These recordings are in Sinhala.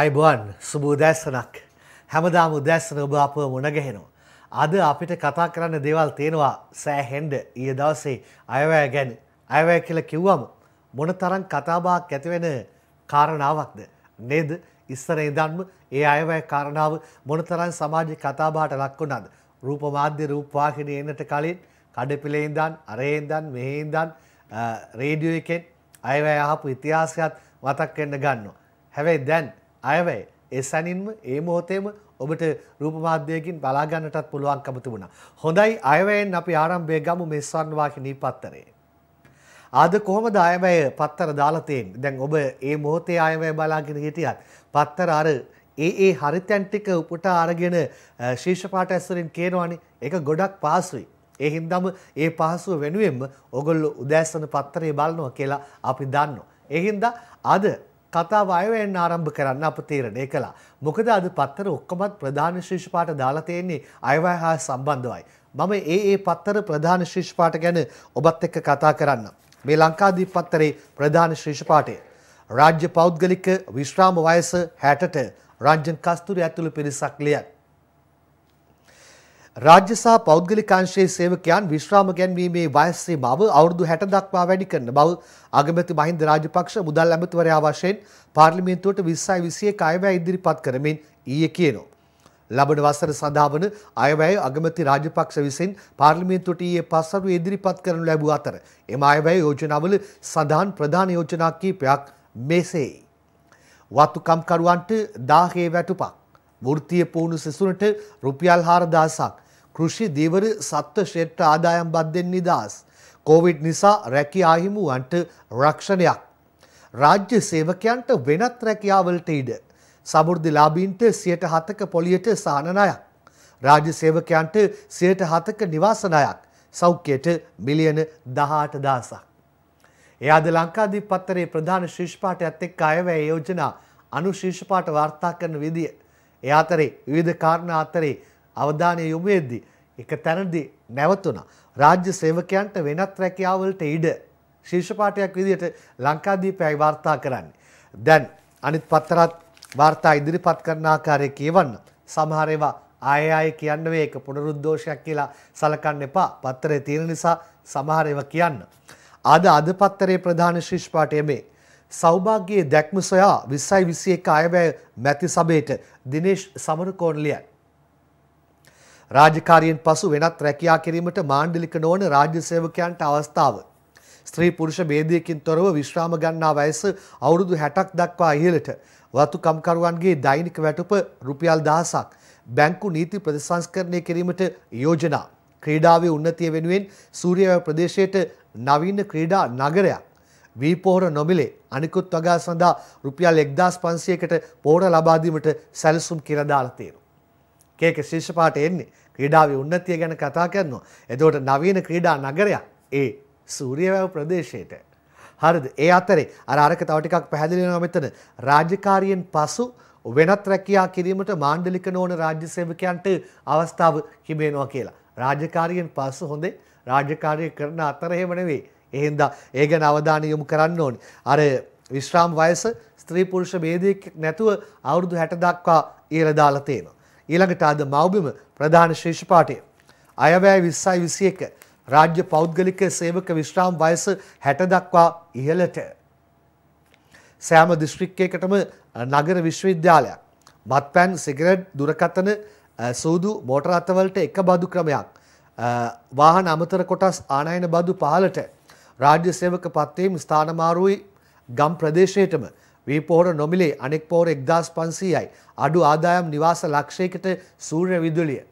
අයිබුවන් සුබ උදැස්සනක් හැමදාම උදැස්සන ඔබ අපව මුණගැහෙනවා. අද අපිට කතා කරන්න දේවල් තියෙනවා සෑහෙන්ඩ ඊය දවසේ අයවැය ගැන අයවැය කියල කිව්වම මොන තරන් කතාබාක් ඇතිවෙන කාරණාවක්ද නේද ඉස්සර ඉදන්ම ඒ අයවැය කාරණාව මොනතරන් සමාජ කතාබාට ලක්වුණද රූප මාධ්‍ය රූපවාහින එන්නට කලින් කඩපිලේන්දන් අරේන්දන් මෙහෙන්දන් රේඩියෝ එකෙන් අයවැය අහපු ඉතිහාසයත් මතක් එන්න ගන්නවා. හැබැයි දැන් අයවැය. ඒ සැනින්ම ඒ මොහොතේම ඔබට රූපමාධ්‍යයකින් බලාගන්නටත් පුළුවන්කම තිබුණා. හොඳයි අයවැයෙන් අපි ආරම්භය ගමු මේ ස්වර්ණවාහිනී පත්තරේ. ආද කොහොමද අයවැය පත්තර දාලා තියෙන්නේ? දැන් ඔබ ඒ මොහොතේ අයවැය බලාගෙන හිටියත් පත්තර අර ඒ ඒ හරිතයන් ටික උපුටා අරගෙන ශීර්ෂ පාට ඇසුරින් කියනවනේ. ඒක ගොඩක් පහසුයි. ඒ හින්දාම ඒ පහසුව වෙනුවෙන්ම ඔගොල්ලෝ උදෑසන පත්තරේ බලනවා කියලා අපි දන්නවා. ඒ හින්දා අද කතාව අයවැයෙන් ආරම්භ කරන්න අප තීරණය කළා. මොකද අද පත්තර ඔක්කොමත් ප්‍රධාන ශිෂ්පාට දාලා තියෙන්නේ අයවැය හා සම්බන්ධවයි. මම ඒ ඒ පත්තර ප්‍රධාන ශිෂ්පාට ගැන ඔබත් එක්ක කතා කරන්න. මේ ලංකාදීප පත්තරේ ප්‍රධාන ශිෂ්පාටය. රාජ්‍ය පෞද්ගලික විශ්‍රාම වයස හැටට රංජන් කස්තුරි ඇතුළු පිරිසක් ලියත්. රාජ්‍ය සහ පෞද්ගලිකාංශයේ සේවකයන් විශ්‍රාම ගැන්වීමේ වයස් සීමාව අවුරුදු 60 දක්වා වැඩි කරන බව අගමැති මහින්ද රාජපක්ෂ මුදල් ඇමතිවරයා වශයෙන් පාර්ලිමේන්තුවට 20යි 21 අයවැය ඉදිරිපත් කරමින් ඊයේ කියනවා. ලබන වසර සඳහා වන අයවැය අගමැති රාජපක්ෂ විසින් පාර්ලිමේන්තුවට ඊයේ පස්වරුවේ ඉදිරිපත් කරනු ලැබුව අතර එම අයවැය යෝජනාවල සඳහන් ප්‍රධාන යෝජනා කිහිපයක් මෙසේයි. වතුකම්කරුවන්ට දාහේ වැටුපක් වෘත්තීය පුහුණු සිසුනට රුපියල් 4000ක් කෘෂි දීවර සත්ව ශ්‍රේෂ්ඨ ආදායම් බද්ධෙන් නිදහස්. කෝවිඩ් නිසා රැකියා හිමුවන්ට රක්ෂණයක්. රාජ්‍ය සේවකයන්ට වෙනත් රැකියාවලට ඉඩ. සමෘද්ධිලාභීන්ට 7% පොලියට සහන ණයක්. රාජ්‍ය සේවකයන්ට 7% නිවාස ණයක්. සෞඛ්‍යයට මිලියන 18000ක්. ඒ අද ලංකාදීප පත්තරේ ප්‍රධාන ශීර්ෂ පාඨයත් එක්ක අයවැය යෝජනා අනුශීර්ෂ පාඨ වාර්තා කරන විදිය. ඒ අතරේ විවිධ කාරණා අතරේ අවධානය යොමු වෙද්දී එක තැනදී නැවතුණා. රාජ්‍ය සේවකයන්ට වෙනත් රැකියාවලට ඉඩ ශීර්ෂ පාඨයක් විදිහට ලංකාදීපයයි වාර්තා කරන්නේ. දැන් අනිත් පත්තරත් වාර්තා ඉදිරිපත් කරන ආකාරය කියවන්න. සමහර ඒවා ආයෙ ආයෙ කියන්න වේ ඒක පුනරුද්ඝෝෂයක් කියලා සලකන්න එපා. පත්තරේ තියෙන නිසා සමහර ඒවා කියන්න. අද අද පත්තරේ ප්‍රධාන ශීර්ෂ පාඨය මේ. සෞභාග්‍යයේ දැක්ම සොයා 2021 අයවැය මැති සභේට දිනේෂ් සමරකෝණලියයි රාජකාරියෙන් පසු වෙනත් රැකියා කිරීමට මාණ්ඩලික නොවන රාජ්‍ය සේවකයන්ට අවස්ථාව. ස්ත්‍රී පුරුෂ ભેදයකින් තොරව විශ්‍රාම ගන්නා වයස අවුරුදු 60ක් දක්වා ඉහළට වතුකම්කරුවන්ගේ දෛනික වැටුප රුපියල් 1000ක් බැංකු නීති ප්‍රතිසංස්කරණය කිරීමට යෝජනා. ක්‍රීඩාවේ උන්නතිය වෙනුවෙන් සූර්යවැව ප්‍රදේශයට නවීන ක්‍රීඩා නගරයක් වීපෝර නොමිලේ අනිකුත් වගා සඳහා රුපියල් 1500කට පෝර ලබා දීමට සැලසුම් කියලා දාලා තියෙනවා. කේක ශිෂ්පාට එන්නේ ක්‍රීඩාවේ උන්නතිය ගැන කතා කරනවා. එදෝට නවීන ක්‍රීඩා නගරයක් ඒ සූරියවැව ප්‍රදේශයට. හරිද ඒ අතරේ අර අරක තව ටිකක් පැහැදිලි වෙනවා මෙතන රාජකාරියෙන් පසු වෙනත් රැකියා කිරීමට මාණ්ඩලික නොවන රාජ්‍ය සේවකයන්ට අවස්ථාව හිමිවෙනවා කියලා. රාජකාරියෙන් පසු හොඳේ රාජකාරිය කරන අතර එහෙම නෙවෙයි. එහෙනම් ඒ ගැන අවධානය යොමු කරන්න ඕනේ. අර විශ්‍රාම වයස ස්ත්‍රී පුරුෂ ભેදයක් නැතුව අවුරුදු 60 දක්වා ඉහළ දාලා තියෙනවා. ඊළඟට අද මවබිම ප්‍රධාන ශේෂ පාටය. අයවැෑ විස්සයි විසි එක රාජ්‍ය පෞද්ගලික සේවක විශ්‍රාම් වයස හැට දක්වා ඉහලට. සෑම දිශ්‍රික්කයකටම නගර විශ්වවිද්‍යාලයක්. මත්පැන් සිගරට් දුරකතන සූදු මෝටරත්තවලට එක බදු ක්‍රමයක්. වාහන අමතර කොටස් ආනයන බදු පහලට රාජ්‍ය සේවක පත්තේම ස්ථානමාරුයි ගම් ප්‍රදේශයටම වී පොහොර නොමිලේ අනෙක් පොහොර එක්දස් පන්සීයයි. අඩු ආදායම් නිවාස ලක්ෂයකට සූර්ය විදුලිය.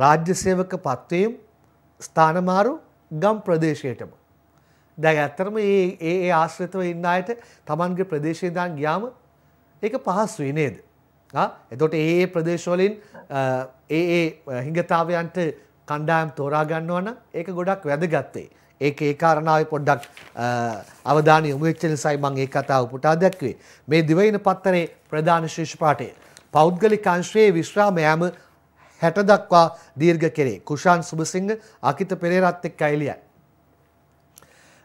රාජ්‍ය සේවක පත්වීම් ස්ථානමාරු ගම් ප්‍රදේශයටම. දැ ඇත්තරම ඒ ආශ්‍රතව ඉන්න අයට තමන්ගේ ප්‍රදේශයදාන් ගියාම ඒක පහස්වී නේද. එතොට ඒ ප්‍රදේශවලින් ඒ හිඟතාවයන්ට කණ්ඩායම් තෝරාගන්නවන ඒක ගොඩක් වැදගත්තේ. ඒක ඒ කාරණාවේ පොඩ්ඩක් අවධානය යොමු වෙච්ච නිසායි මම ඒ කතාව පුටා දැක්වේ. මේ දිවයින පත්තරේ ප්‍රධාන ශීර්ෂ පාඨය පෞද්ගලික අංශයේ විශ්‍රාම යාම 60 දක්වා දීර්ඝ කෙරේ. කුෂාන් සුබසිංහ අකිත පෙරේරාත් එක්ක අයලියයි.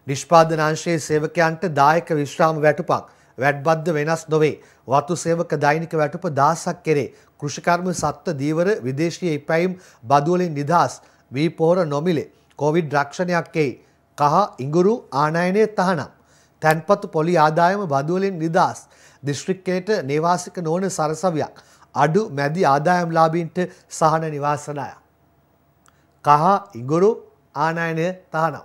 නිෂ්පාදන අංශයේ සේවකයන්ට දායක විශ්‍රාම වැටුපක් වැඩ්බද්ධ වෙනස් නොවේ. වතු සේවක දෛනික වැටුප දහසක් කෙරේ. කෘෂිකර්ම සත්ත්ව දීවර විදේශීය ඉපැයීම් බදුවලින් නිදහස් වී පොහොර නොමිලේ. කොවිඩ් රක්ෂණයක් එයි. කහ ඉඟුරු ආනයනය තහනම්. තැන්පතු පොලි ආදායම බදුවලින් නිදස්. දිශ්‍රික්කයට නේවාසික නොවන සරසවයක්. අඩු මැදි ආදායම්ලාබීන්ට සහන නිවාසනාය. කහ ඉගුරු ආනයනය තහනම්.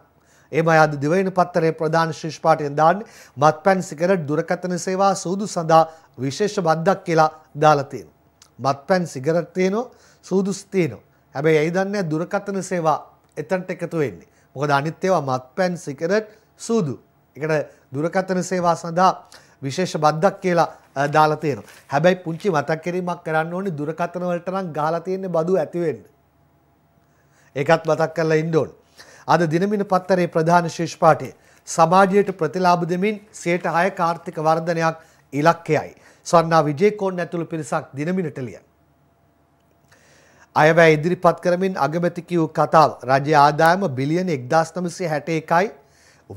එම අද දිවයින පත්තරේ ප්‍රධාන ශිෂ්පාටයෙන් දාන්න මත් පැන් සිකරට් දුරකතන සේවා සූදු සඳහා විශේෂ බද්දක් කියලා දාලතියෙන. මත් පැන් සිගරට් තියනෝ සූදුස්තියනෝ. හැබැයි ඇයි දන්න දුරකතන සේවා එතන්ට එකතු වෙන්නේ. මොකද අනිත් ඒවා මත්පැන් සිගරට් සූදු. ඒකට දුරකථන සේවා සඳහා විශේෂ බද්දක් කියලා දාලා තියෙනවා. හැබැයි පුංචි මතක් කිරීමක් කරන්න ඕනේ දුරකථන වලට නම් ගහලා තියෙන්නේ බදු ඇති වෙන්න. ඒකත් මතක් කරලා ඉන්න ඕනේ. අද දිනමින පත්තරේ ප්‍රධාන ශීර්ෂ පාඨය සමාජයට ප්‍රතිලාභ දෙමින් 106 කාර්තික වර්ධනයක් ඉලක්කයයි. ස්වර්ණා විජේකෝන් ඇතුළු පිරිසක් දිනමිනට ලියන අයවැය ඉදිරිපත් කරමින් අගමැති කියූ කතාව රජ ආදායම බිලියන 1961යි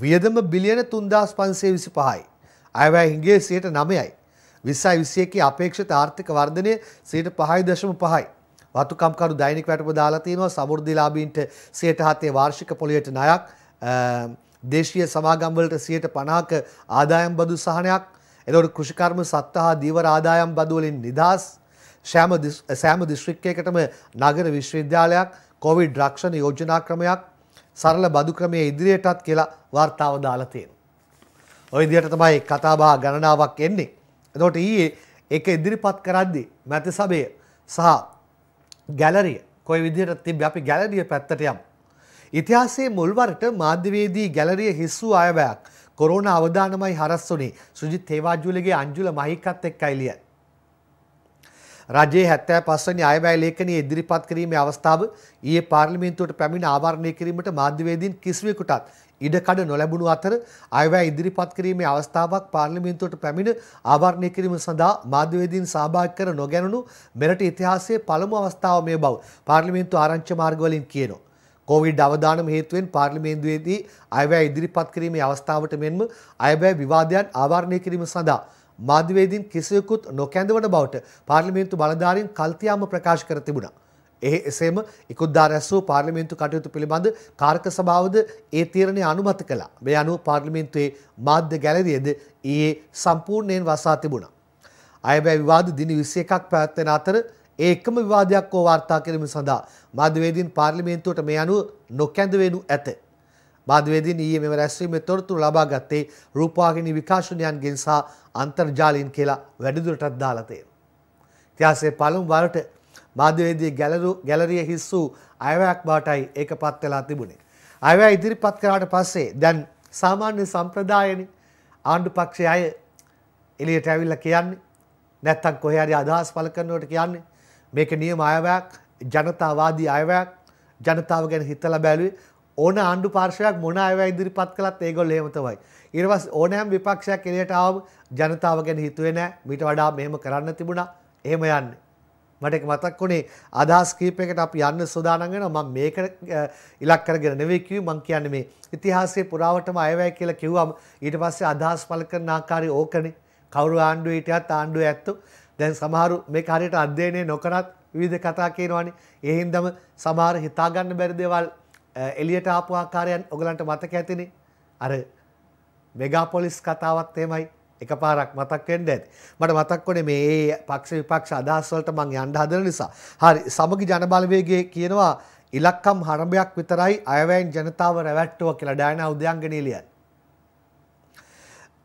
වියදම බිලියන 3525යි අයවැය හිඟේ 9%යි 2021 අපේක්ෂිත ආර්ථික වර්ධනය 5.5යි වතුකම්කරු දෛනික වැටුප දාලා තිනවා සමෘද්ධිලාභීන්ට 7% වාර්ෂික පොලියට ණයක් දේශීය සමාගම් වලට 50ක ආදායම් බදු සහනයක් එතකොට කෘෂිකර්ම සත්තා දීවර ආදායම් බදු වලින් නිදහස් සෑම දිස්ත්‍රික්කයකටම නගර විශ්වවිද්‍යාලයක් කොවිඩ් රක්ෂණ යෝජනා ක්‍රමයක් සරල බදු ක්‍රමය ඉදිරියටත් කියලා වාර්තාව දාලා තියෙනවා. ඔය විදිහට තමයි කතාබහ ගණනාවක් එන්නේ. එතකොට ඊයේ ඒක ඉදිරිපත් කරද්දී මැති සභය සහ ගැලරිය කොයි විදිහට තිබ්බේ අපි ගැලරිය පැත්තට යමු. ඉතිහාසයේ මුල්වරට මාධ්‍යවේදී ගැලරිය හිස්සු අයවැයක් කොරෝනා අවදානමයි හරස් වුණේ සුජිත් හේවාජුලගේ අංජුල මහිකත් එක්කයි ලියන්නේ. රජයේ 75 වෙනි අයවැය ලේඛනය ඉදිරිපත් කිරීමේ අවස්ථාව ඊයේ පාර්ලිමේන්තුවට පැමිණ ආවරණය කිරීමට මාධ්‍යවේදීන් කිසිවෙකුටත් ඉඩකඩ නොලැබුණු අතර අයවැය ඉදිරිපත් කිරීමේ අවස්ථාවක් පාර්ලිමේන්තුවට පැමිණ ආවරණය කිරීම සඳහා මාධ්‍යවේදීන් සහභාගී කර නොගැනුණු මෙරට ඉතිහාසයේ පළමු අවස්ථාව මේ බව පාර්ලිමේන්තු ආරංචි මාර්ගවලින් කියනවා. කොවිඩ් අවදානම හේතුවෙන් පාර්ලිමේන්තුවේදී අයවැය ඉදිරිපත් කිරීමේ අවස්ථාවට මෙන්ම අයවැය විවාදයන් ආවරණය කිරීම සඳහා මාධ්‍යවේදීන් කිසිවෙකුත් නොකැඳවන බවට පාර්ලිමේන්තු බලධාරීන් කල්තියාම ප්‍රකාශ කර තිබුණා. එහි එසේම ඉකුද්දා රැස්වූ පාර්ලිමේන්තු කටයුතු පිළිබඳ කාර්ක සභාවද ඒ තීරණය අනුමත කළා. මේ අනුව පාර්ලිමේන්තුවේ මාධ්‍ය ගැලරියද ඊයේ සම්පූර්ණයෙන් වසා තිබුණා. අයබැ විවාද දින 21ක් පැවැත්වෙන අතර ඒ එකම විවාදයක් හෝ වාර්තා කිරීම සඳහා මාධ්‍යවේදීන් පාර්ලිමේන්තුවට මේ අනුව නොකැඳවෙනු ඇත. මාධ්‍යවේදීන් ඊයේ මෙම රැස්වීමේ තොරතුරු ලබා ගත්තේ රූපවාහිනී විකාශනයන්ගෙන් සහ අන්තර්ජාලයෙන් කියලා වැඩිදුරටත් දාලා තියෙනවා. ඉතිහාසයේ පළමු වරට මාධ්‍යවේදී ගැලරු ගැලරිය හිස් වූ අයවැයක් බවටයි ඒකපත් වෙලා තිබුණේ. අයවැය ඉදිරිපත් කරාට පස්සේ දැන් සාමාන්‍ය සම්ප්‍රදායනේ ආණ්ඩු පක්ෂයේ අය එළියට ඇවිල්ලා කියන්නේ නැත්තම් කොහේ හරි අදහස් පළ කරනකොට කියන්නේ මේක නියම අයවැයක් ජනතාවාදී අයවැයක් ජනතාව ගැන හිතලා බැලුවේ ඕන ආණ්ඩු පාර්ශවයක් මොන අයව ඉදිරිපත් කළත් ඒගොල්ලෝ එහෙම තමයි. ඊටවස් ඕනෑම විපක්ෂයක් එළියට ආවම ජනතාව ගැන හිතුවේ නැහැ. මීට වඩා මෙහෙම කරන්න තිබුණා. එහෙම යන්නේ. මට ඒක මතක් වුණේ අදහස් කීපයකට අපි යන්න සූදානම් වෙනවා. මම මේක ඉලක්ක කරගෙන නෙවෙයි කිව්වේ. මම කියන්නේ මේ ඉතිහාසයේ පුරාවටම අයවැය කියලා කිව්වම ඊට පස්සේ අදහස් පළ කරන ආකාරය ඕකනේ. කවුරු ආණ්ඩුවේ හිටියත් ආණ්ඩුවේ ඇත්තෝ දැන් සමහරු මේක හරියට අධ්‍යයනය නොකරත් විවිධ කතා කියනවනේ. ඒ හින්දාම සමහර හිතාගන්න බැරි දේවල් එලියට ආපු ආකාරයන් ඔගලන්ට මතක ඇතිනේ. අර මෙගාපොලිස් කතාවත් එහෙමයි එකපාරක් මතක් වෙන්න ඇති. මට මතක් වුණේ මේ පක්ෂ විපක්ෂ අදහස් වලට මං යන්න හදන නිසා. හරි සමගි ජනබලවේගයේ කියනවා ඉලක්කම් හරඹයක් විතරයි අයවැයෙන් ජනතාව රැවට්ටුවා කියලා ඩයනා උදයන්ගනේ ලියන්නේ.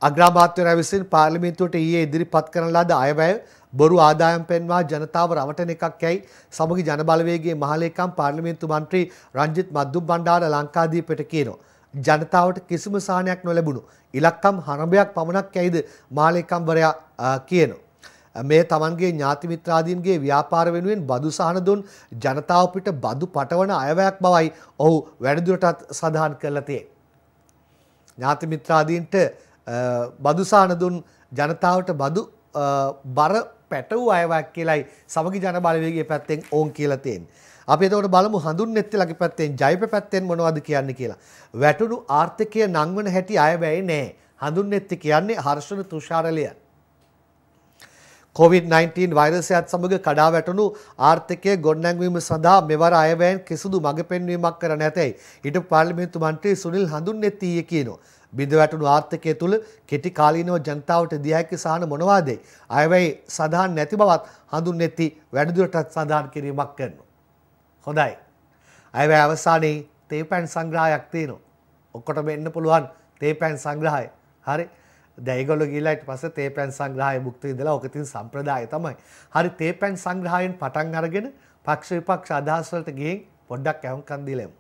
අග්‍රාමාත්‍යවරයා විසින් පාර්ලිමේන්තුවට ඊයේ ඉදිරිපත් කරන ලද අයවැය බොරු ආදායම් පෙන්වා ජනතාව රවටන එකක් යැයි සමගි ජනබලවේගේ මහලේකම් පාර්ලිමේන්තු මන්ත්‍රී රංජිත් මද්දුම් බණ්ඩාර ලංකාදීපට කියනවා. ජනතාවට කිසිම සානයක් නොලැබුණු. ඉලක්කම් හරඹයක් පමණක් ඇයිද මාලේකම්වරයා කියනවා. මේ තමන්ගේ ඥාතිමිත්‍රාදීන්ගේ ව්‍යාපාර වෙනුවෙන් බදු සහනදුන් ජනතාව පිට බදු පටවන අයවැයක් බවයි ඔහු වැඩිදුරටත් සඳහන් කරලා තියෙන්නේ. ඥාතිමිත්‍රාදීන්ට බදු සහනදුන් ජනතාවට බදු බර පැටවූ අයවැක් කියලයි සමගි ජන බලවේගේ පැත්තෙන් ඕන් කියලතයෙන්. අපි එතකොට බලමු හඳුන්නෙත්ති ලගේ පැත්තෙන් ජයිප පැත්තෙන් මොනවද කියන්නේ කියලා. වැටුණු ආර්ථිකය නංවන හැටි අයවැයි නෑ හඳුන්නෙත්ති කියන්නේ හර්ෂණ තුෂාරලය. COVID-19 වෛරසයත් සමග කඩා වැටුණු ආර්ථිකය ගොඩනැංවීම සඳහා මෙවර අයවැයන් කිසිදු මඟ පෙන්වීමක් කර නැතැයි. ඉට පාර්ලිමේන්තු මන්ත්‍රී සුනිල් හඳුන්නෙත්තිය කියනවා. බිඳවැටුණු ආර්ථිකය තුළ කෙටි කාලීනව ජනතාවට දිය හැකි සහන මොනවාදේ අයවැයි සඳහන් නැති බවත් හඳුන්වෙති වැඩිදුරටත් සඳහන් කිරීමක් කරනවා. හොඳයි. අයවැය අවසානයේ තේපැන් සංග්‍රහයක් තියෙනවා. ඔක්කොටම එන්න පුළුවන් තේපැන් සංග්‍රහය. හරි. දැයිගොල ගිලයිට පස තේපැන් සංග්‍රහය මුක්ති ඉඳලා ඕකතින් සම්ප්‍රදාය තමයි. හරි තේපැන් සංග්‍රහයෙන් පටන් අරගෙන පක්ෂ විපක්ෂ අදහස් වලට ගිහින් පොඩ්ඩක් ඇහුම්කන් දීලා එමු.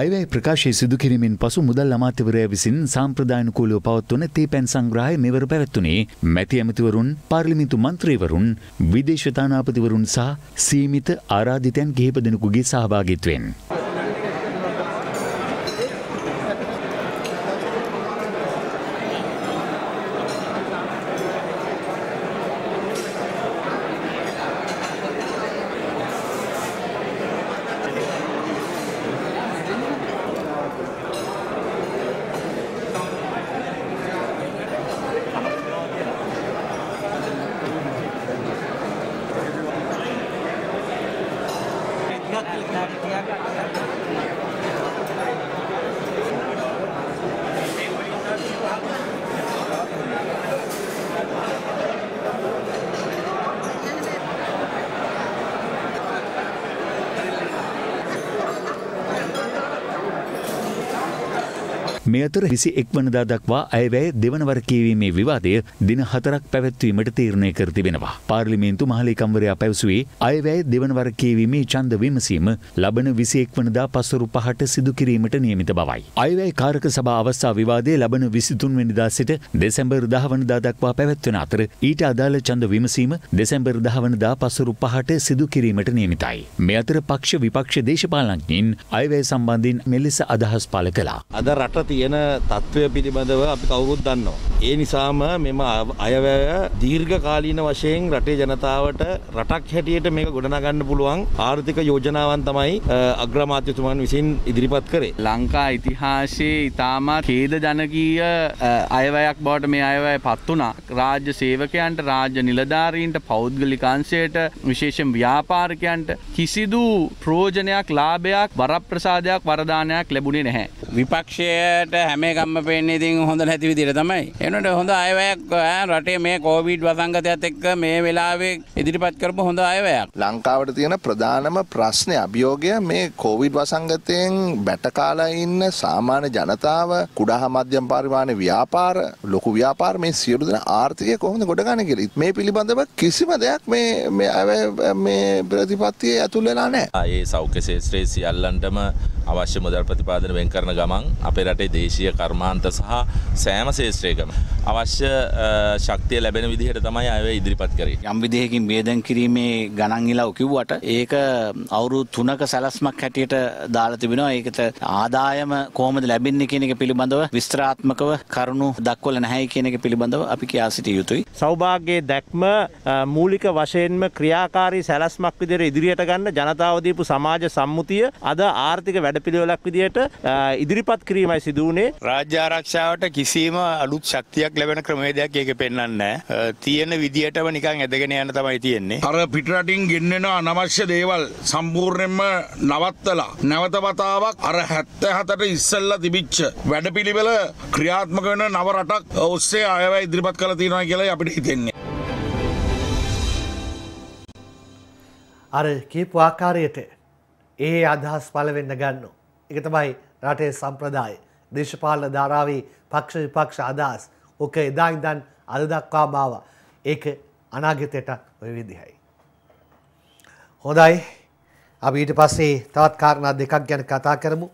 අයවැය ප්‍රකාශය සිදුකිරීමෙන් පසු මුදල් අමාත්‍යවරය විසින් සාම්ප්‍රදායනකූලව පවත්වන තේ පැන් සංග්‍රහය මෙවර පැවැත්වනේ මැති ඇමතිවරුන් පාර්ලිමිතු මන්ත්‍රීවරුන් විදේශතානාපතිවරුන් සහ සීමිත ආරාධිතයන් කිහිප දෙනෙකුගේ සහභාගිත්වෙන්. මේ අතර විසි එක්වනදා දක්වා ඇයවැය දෙවනවර කියවීමේ විවාදය දින හතරක් පැවැත්වීමට තීරණය කර තිබෙනවා. පාර්ලිමේන්තු මහලිකම්වරයා පැවසුවේ අයවැය දෙවනවර කියවීමේ චන්ද විමසීම ලබන විසි එක්වනදා පසුරු පහට සිදුකිරීමට නියමිත බවයි. අයවැයි කාරක සභා අවස්ථා විවාදය ලබන විසිතුන් වෙනිදා සිට දෙසැම්බර් දහවනදා දක්වා පැවැත්වෙන අතර ඊට අදාළ චන්ද විමසීම දෙසැම්බර් දහවනදා පසුරු පහට සිදු කිරීමට නියමිතයි. මේ අතර පක්ෂ විපක්ෂ දේශපාලඥයින් අයවැය සම්බන්ධින් මෙලෙස අදහස් පල කලා. අද රට තියෙන තත්ත්වය පිළිබඳව අපි කවුරුත් දන්නවා. ඒ නිසාම මෙම අයවැය දීර්ඝකාලීන වශයෙන් රටේ ජනතාවට රටක් හැටියට මේක ගොඩනගන්න පුළුවන් ආර්ථික යෝජනාවන් තමයි අග්‍රමාත්‍යතුමන් විසින් ඉදිරිපත් කරේ. ලංකා ඉතිහාසයේ ඉතාමත් ඛේද ජනකීය අයවැයක් බවට මේ අයවැය පත් වුණා. රාජ්‍ය සේවකයන්ට රාජ්‍ය නිලධාරීන්ට පෞද්ගලිකංශයට විශේෂයෙන් ව්‍යාපාරිකයන්ට කිසිදු ප්‍රෝජනයක් ලාභයක් වරප්‍රසාදයක් වරදානයක් ලැබුණේ නැහැ. විපක්ෂයට හැම ගම්ම පේන්නේ ඉතින් හොඳ නැති විදිහට තමයි. වෙනට හොඳ අයවැයක් රටේ මේ කෝවිඩ් වසංගතයත් එක්ක මේ වෙලාවේ ඉදිරිපත් කරපු හොඳ අයවැයක් ලංකාවට තියෙන ප්‍රධානම ප්‍රශ්නය අභියෝගය මේ කෝවිඩ් වසංගතයෙන් බැටකාලා ඉන්න සාමාන්‍ය ජනතාව කුඩා මධ්‍යම් පරිමාණ ව්‍යාපාර ලොකු ව්‍යාපාර මේ සියලු දෙන ආර්ථිකය කොහොමද ගොඩගන්න කියලා මේ පිළිබඳව කිසිම දෙයක් මේ මේ ප්‍රතිපත්තියේ ඇතුල් වෙලා නැහැ ඒ සෞඛ්‍ය ශේත්‍රයේ සියල්ලන්ටම අවශ්‍ය මුදල් ප්‍රතිපාදන වෙන් කරන ගමන් අපේ රටේ දේශීය කර්මාන්ත සහ සෑම ශේත්‍රයකම අවශ්‍ය ශක්තිය ලැබෙන විදිහට තමයි අය ඉදිරිපත් කරේ. යම් විදිහකින් බේදම් කිරීමේ ගණන් ඉලව් කිව්වට ඒක අවුරුදු 3ක සැලැස්මක් හැටියට දාලා තිබෙනවා. ඒකට ආදායම කොහොමද ලැබෙන්නේ කියන එක පිළිබඳව විස්තරාත්මකව කරුණු දක්වලා නැහැ කියන එක පිළිබඳව අපි කියා සිටිය යුතුයි. සෞභාග්‍යයේ දැක්ම මූලික වශයෙන්ම ක්‍රියාකාරී සැලැස්මක් විදිහට ඉදිරියට ගන්න ජනතාව දීපු සමාජ සම්මුතිය අද ආර්ථික වැඩපිළිවෙලක් විදිහට ඉදිරිපත් කිරීමයි සිදු වුණේ. රාජ්‍ය ආරක්ෂාවට කිසිම අලුත් ශක්තියක් ශක්තියක් ලැබෙන ක්‍රමේදයක් ඒක පෙන්න්න තියෙන විදිටම නිකං ඇදගෙන යන තමයි තියෙන්නේ අර පිටරටින් ගෙන්න්නෙන අනවශ්‍ය දේවල් සම්පූර්ණයෙන්ම නවත්තලා නැවතවතාවක් අර හැත්ත හතට ඉස්සල්ල තිබිච්ච වැඩ පිළිවෙල ක්‍රියාත්මක වෙන නව රටක් ඔස්සේ අයව ඉදිරිපත් කළ තියෙනවා කියලා අපිට හිතෙන්නේ අර කීපු ආකාරයට ඒ අදහස් පලවෙන්න ගන්න. එක තමයි රටේ සම්ප්‍රදාය දේශපාලන ධාරාවේ පක්ෂ විපක්ෂ අදහස් ඕක එදා ඉඳන් අද දක්වා බාව. ඒක අනාගතයට ඔය විදිහයි. හොඳයි අපි ඊට පස්සේ තවත් කාරණා දෙකක් ගැන කතා කරමු.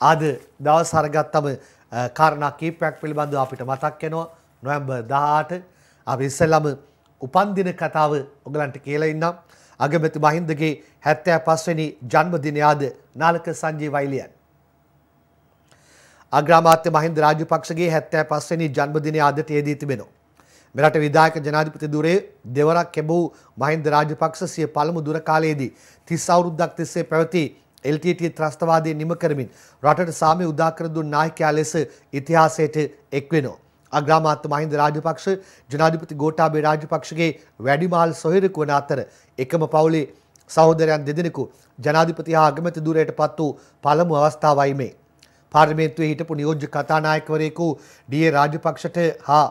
අද දවස් අරගත්තම කාරණා කීපයක් පිළිබඳව අපිට මතක් වෙනවා. නොවැම්බර් 18 අපි ඉස්සෙල්ලම උපන්දින කතාව ඔයගලන්ට කියලා ඉන්නම්. අගමැති මහින්දගේ 75 වෙනි ජන්මදිනය අද නාලක සංජීව වෛලියන් අග්‍රාමාත්‍ය මහින්ද රාජපක්ෂගේ 75 වෙනි ජන්මදිනය අදට යෙදී තිබෙනවා. මෙරට විධායක ජනාධිපති ධුරේ දෙවරක් කැබූ මහින්ද රාජපක්ෂ සිය පළමු දුර කාලයේදී 30 අවුරුද්දක් තිස්සේ පැවති LTT ත්‍රස්තවාදී නිම කරමින් රටට සාමය උදා කර දුන් නායකයා ලෙස ඉතිහාසයට එක් වෙනවා. අග්‍රාමාත්‍ය මහින්ද රාජපක්ෂ ජනාධිපති ගෝඨාභය රාජපක්ෂගේ වැඩිමහල් සොහිරකු වන අතර එකම පවුලේ සහෝදරයන් දෙදෙනෙකු ජනාධිපති හා අගමැති ධුරයට පත් වූ පළමු අවස්ථාවයි මේ. පාර්මේන්තුවේ හිටපු නියෝජ්‍ය කතානායකවරයෙකු ඩී.ඒ. රාජපක්ෂට හා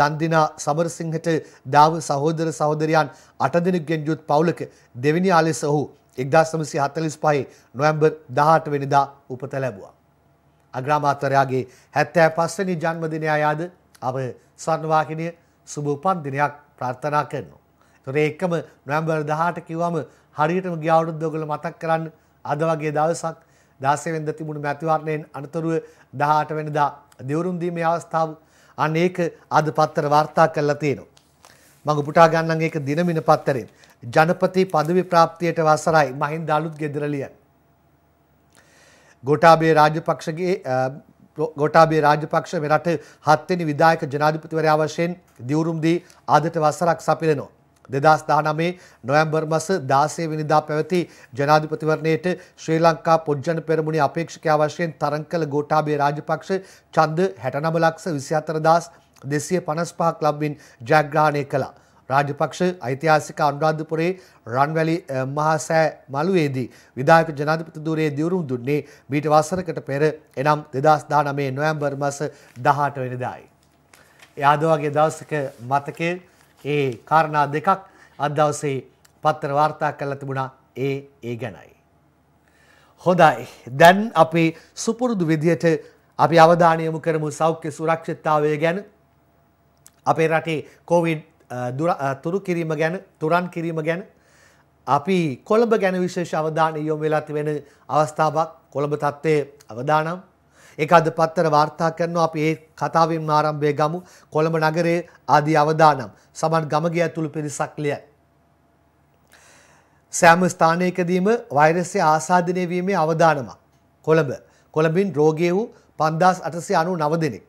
දන්දිනා සමරසිංහට දාව සහෝදර සහෝදරයන් අට දෙනෙක්ගෙන් යුත් පවුලක දෙවෙනි ආලෙස ඔහු 1945 නොවැම්බර් 18 වෙනිදා උපත ලැබුවා. අග්‍රාමාත්‍යරයාගේ 75 වෙනි ජන්මදිනය අයාද අප ස්වර්ණවාහිනිය සුබ උපන් දිනයක් ප්‍රාර්ථනා කරනවා. ඒතොර ඒකම නොවැම්බර් 18 කිව්වම හරියටම ගිය අවුරුද්ද ඔයගොල්ලෝ මතක් කරන්න අද වගේ දවසක් දාසයවෙන්ද තිබුණු මැතිවරණයෙන් අනතුරුව දහට වෙනදා දෙවරුන්දීමේ අවස්ථාව අන්න ඒක අද පත්තර වාර්තා කරලා තියෙනවා. මඟ පුටා ගන්නන් ඒක දිනමින පත්තරෙන්. ජනපති පදවි ප්‍රාප්තියට වසරයි මහින්ද අලුත් ගෙදරලිය. ගොටාබේ රාජපක්ෂගේ ගොටාබේ රාජපක්ෂ මෙරට හත්වෙනි විධායක ජනාධිපතිවරයා වශයෙන් දිවුරුම්දී අදට වසරක් සපිරෙනවා. දෙදස් දානමේ නොයම්බර් මස දාසේ විනිදා පැවති ජනාධිපතිවරණයට ශ්‍රී ලංකා පොජ්ජන පෙරමුණි අපේක්ෂකයා වශයෙන් තරංකල ගෝටාබේ රාජපක්ෂ චන්ද හැටනම ලක්ෂ විසිහතරදස් දෙසිය පනස්පහක් ලබ්වින් ජයග්‍රහණය කළා. රාජපක්ෂ ඓතිහාසික අනුරාධපුරේ රන්වැලි මහසෑ මළුවේදී විධායක ජනාධිපති ධූරයේ දියුරුම් දුන්නේ මීට වසරකට පෙර එනම් 2019 නොවැම්බර් මාස 18 වෙනිදායි. එයාද වගේ දවසක මතකයේ ඒ කාරණා දෙකක් අද දවසේ පත්තර වාර්තා කරලා තිබුණා ඒ ඒ ගැනයි. හොඳයි. දැන් අපේ සුපුරුදු විදියට අපි අවධානය යොමු කරමු සෞඛ්‍ය සුරක්ෂිතතාවය ගැන. අපේ රටේ කොවිඩ් තුරු කිරීම ගැන, තුරන් කිරීම ගැන අපි කොළඹ ගැන විශේෂ අවධානය යොමු වෙලා තිබෙන අවස්ථාවක් කොළඹ තත්ත්වයේ අවදානම් ඒක අද පත්තර වාර්තා කරනවා අපි ඒ කතාවෙන් ආරම්භය ගමු කොළඹ නගරයේ ආදී අවදානම් සමන් ගමගේ ඇතුළු පිරිසක් ලියයි. සෑම ස්ථානයකදීම වෛරසය ආසාධනය වීමේ අවදානමක්. කොළඹ කොළඹින් රෝගී වූ 5899 දෙනෙක්.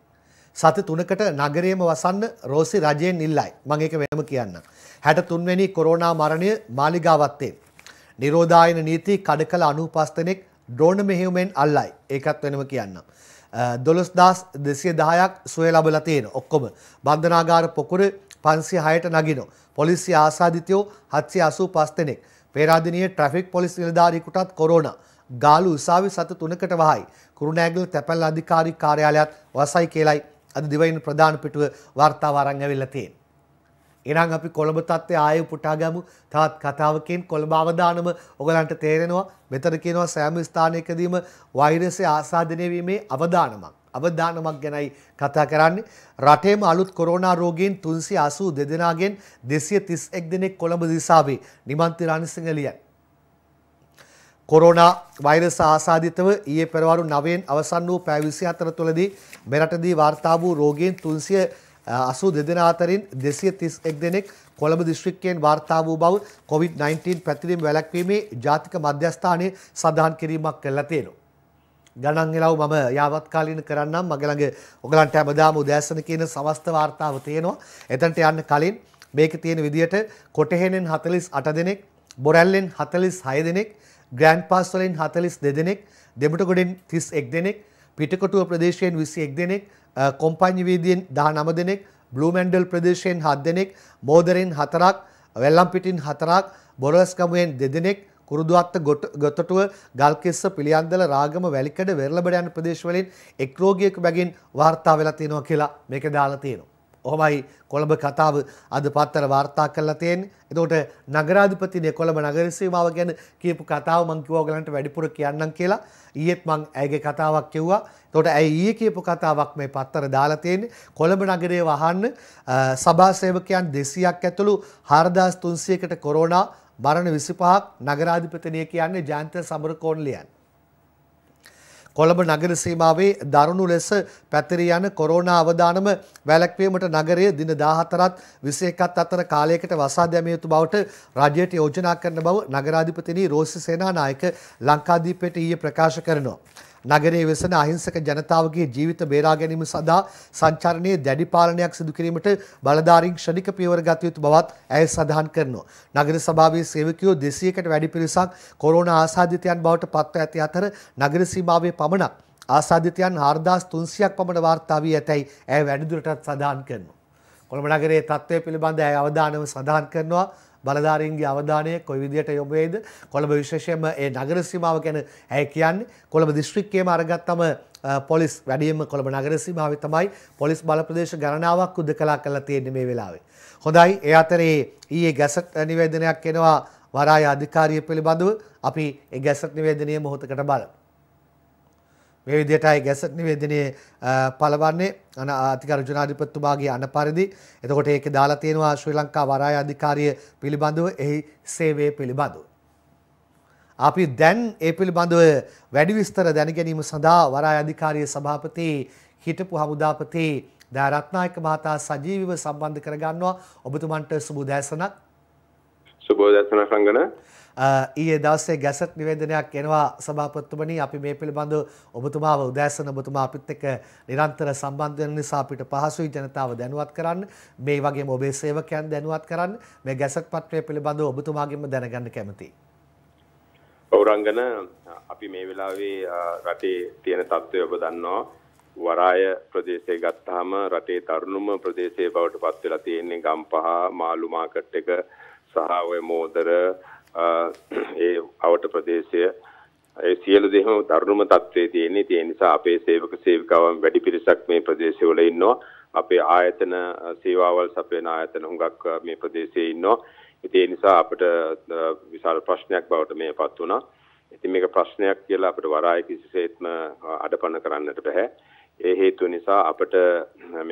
සති 3කට නගරයේම වසන්න රෝසි රජයෙන් ඉල්ලයි. මම ඒක වෙනම කියන්නම්. 63 වෙනි කොරෝනා මරණය මාලිගාවත්තේ. නිරෝධායන නීති කඩකල 95 දෙනෙක් ඩ්‍රෝන මෙහිවුමෙන් අල්ලයි ඒකත් වෙනම කියන්නම්. දොළොස් දස් දෙසිය දහයක් සුවය ලබල තියෙන ඔක්කොම බන්ධනාගාර පොකුර පන්සි හයට නගිනෝ. පොලිසි ආසාධිතයෝ හත්සි අසූ පස්තනෙක්. පේරාධනය ට්‍රෆික් පොලිස් නිලධාරිකුටත් කොරෝණ. ගාලු උසාවි සත තුනකට වහයි. කුරුණෑගල තැපැල් අධිකාරි කාර්යාලයක් වසයි කියලයි අද දිවයින ප්‍රධාන පිටුව වර්තාවාරංග වෙල්ලතියෙන්. එනම් අපි කොළඹ තත්ත්වය ආය පුටා ගමු තවත් කතාවකින් කොළඹ අවදානම ඔගලන්ට තේරෙනවා මෙතන කියනවා සෑම ස්ථානයකදීම වෛරසය ආසාදනය වීමේ අවදානමක් අවදානමක් ගැනයි කතා කරන්නේ රටේම අලුත් කොරෝනා රෝගීන් 382 දෙදෙනාගෙන් 231 දෙනෙක් කොළඹ දිසාවේ නිමන්ති රණසිංහ ලියයි කොරෝනා වෛරස ආසාදිතව ඊයේ පෙරවරු 9න් අවසන් වූ පැය 24 තුළදී මෙරටදී වාර්තා වූ රෝගීන් 300 අසූ දෙදෙන අතරින් දෙසිය තිස් එක් දෙනෙක් කොළඹ දිස්ත්‍රික්කයෙන් වාර්තා වූ බව කොවිD-19 පැතිරීම වැළැක්වීමේ ජාතික මධ්‍යස්ථානයේ සඳහන් කිරීමක් කරලා තියෙනවා. ගණන් එලව් මම යාවත්කාලීන කරන්නම් මගේ ළඟ ඔයගලන්ට හැමදාම උදෑසන කියන සවස්ත වාර්තාව තියෙනවා. එතනට යන්න කලින් මේකේ තියෙන විදියට කොටහෙනෙන් 48 දෙනෙක්, බොරැල්ලෙන් 46 දෙනෙක්, ග්‍රෑන්ඩ් පාස් වලින් 42 දෙනෙක්, දෙමුටගොඩෙන් 31 දෙනෙක්, පිටකොටුව ප්‍රදේශයෙන් 21 දෙනෙක්, කොම්පයිනිවේදයෙන් දහ නම දෙනෙක් බ්ලූමැන්ඩල් ප්‍රදේශයෙන් හත් දෙනෙක් මෝදරෙන් හතරක් වෙල්ලම්පිටින් හතරක් බොරලස්කමුවෙන් දෙදෙනෙක් කුරුදුවත්ත ගොතටුව ගල්කෙස්ස පිළියන්දල රාගම වැලිකඩ වෙරලබඩ යන ප්‍රදේශවලින් එක් රෝගියෙකු බැගින් වාර්තා වෙලා තියෙනවා කියලා මේක දාලා තියෙනවා. ඔහොමයි කොළඹ කතාව අද පත්තර වාර්තා කරලා තියෙන්නේ. එතකොට නගරාධිපතිනේ කොළඹ නගර සීමාව ගැන කියපු කතාව මම කිව්වා ඔයගලන්ට වැඩිපුර කියන්නම් කියලා. ඊයේත් මම ඇයගේ කතාවක් කිව්වා. එතකොට ඇය ඊයේ කියපු කතාවක් මේ පත්තර දාලා තියෙන්නේ. කොළඹ නගරයේ වහන්න සභා සේවකයන් 200ක් ඇතුළු 4300කට කොරෝනා මරණ 25ක් නගරාධිපතිනිය කියන්නේ ජයන්ත සමරකෝන්ලියන්. කොළඹ නගර සීමාවේ දරුණු ලෙස පැතිරී යන කොරෝනා අවදානම වැළැක්වීමට නගරය දින 14ත් 21ත් අතර කාලයකට වසා දැමිය යුතු බවට රජයට යෝජනා කරන බව නගරාධිපතිනි රෝසි සේනානායක ලංකාදීපයට ඊයේ ප්‍රකාශ කරනවා. නගරයේ වෙසෙන අහිංසක ජනතාවගේ ජීවිත බේරා ගැනීම සඳහා සංචාරණයේ දැඩි පාලනයක් සිදු කිරීමට බලධාරීන් ක්ෂණික පියවර ගත යුතු බවත් ඇය සඳහන් කරනවා. නගර සභාවේ සේවකයෝ 200කට වැඩි පිරිසක් කොරෝනා ආසාදිතයන් බවට පත්ව ඇති අතර නගර සීමාවේ පමණක් ආසාධිතයන් හාර්දාස් තුන්සියක් පමණ වාර්තා වී ඇතැයි ඇය වැඩිදුරටත් සඳහන් කරනවා. කොළඹ නගරයේ තත්ත්වය පිළිබඳ ඇය අවධානම සඳහන් කරනවා බලධාරීන්ගේ අවධානය කොයි විදිහට යොමු වෙයිද කොළඹ විශේෂයෙන්ම ඒ නගර සීමාව ගැන ඇයි කියන්නේ කොළඹ දිස්ත්‍රික්කයේම අරගත්තම පොලිස් වැඩියෙන්ම කොළඹ නගර සීමාවේ තමයි පොලිස් බල ප්‍රදේශ ගණනාවක් උදකලා කරලා තියෙන්නේ මේ වෙලාවේ හොඳයි ඒ අතරේ ඊයේ ගැසට් නිවේදනයක් එනවා වරාය අධිකාරිය පිළිබඳව අපි ඒ ගැසට් නිවේදනය මොහොතකට බලමු මේ විදිහටයි ගැසට් නිවේදනයේ පළවන්නේ අන අධිකාර ජනාධිපතිතුමාගේ අන පරිදි එතකොට ඒක දාලා තියෙනවා ශ්‍රී ලංකා වරාය අධිකාරිය පිළිබඳව එහි සේවය පිළිබඳව. අපි දැන් ඒ පිළිබඳව වැඩි විස්තර දැන ගැනීම සඳහා වරාය අධිකාරිය සභාපති හිටපු හමුදාපති දෑරත්නායක මහතා සජීවිව සම්බන්ධ කරගන්නවා ඔබතුමන්ට සුබ දැසනක් සුබෝදැසන රංගන ඊයේ දවසේ ගැසට් නිවේදනයක් එනවා සභාපතිතුමනි අපි මේ පිළිබඳව ඔබතුමාව උදෑසන ඔබතුමා අපිත් එක්ක නිරන්තර සම්බන්ධ වෙන නිසා අපිට පහසුයි ජනතාව දැනුවත් කරන්න මේ වගේම ඔබේ සේවකයන් දැනුවත් කරන්න මේ ගැසට් පත්‍රය පිළිබඳව ඔබතුමාගෙන්ම දැනගන්න කැමතියි. ඔවුරංගන අපි මේ වෙලාවේ රටේ තියෙන තත්ත්වය ඔබ දන්නවා වරාය ප්‍රදේශය ගත්තාම රටේ තරුණම ප්‍රදේශයේ බවට පත් වෙලා තියෙන්නේ ගම්පහ මාළු මාකට් එක සහ ඔය මෝදර ඒ අවට ප්‍රදේශය ඒ සියලු දෙයම දරුණුම තත්ත්වයේ තියෙන්නේ ඒ නිසා අපේ සේවක සේවිකාවන් වැඩි පිරිසක් මේ ප්‍රදේශවල ඉන්නවා අපේ ආයතන සේවාවල් සපයන ආයතන හුඟක් මේ ප්‍රදේශයේ ඉන්නවා ඉතින් ඒ නිසා අපිට විශාල ප්‍රශ්නයක් බවට මේපත් වුණා ඉතින් මේක ප්‍රශ්නයක් කියලා අපිට වරාය කිසිසේත්ම අඩපණ කරන්නට බෑ ඒ හේතුව නිසා අපිට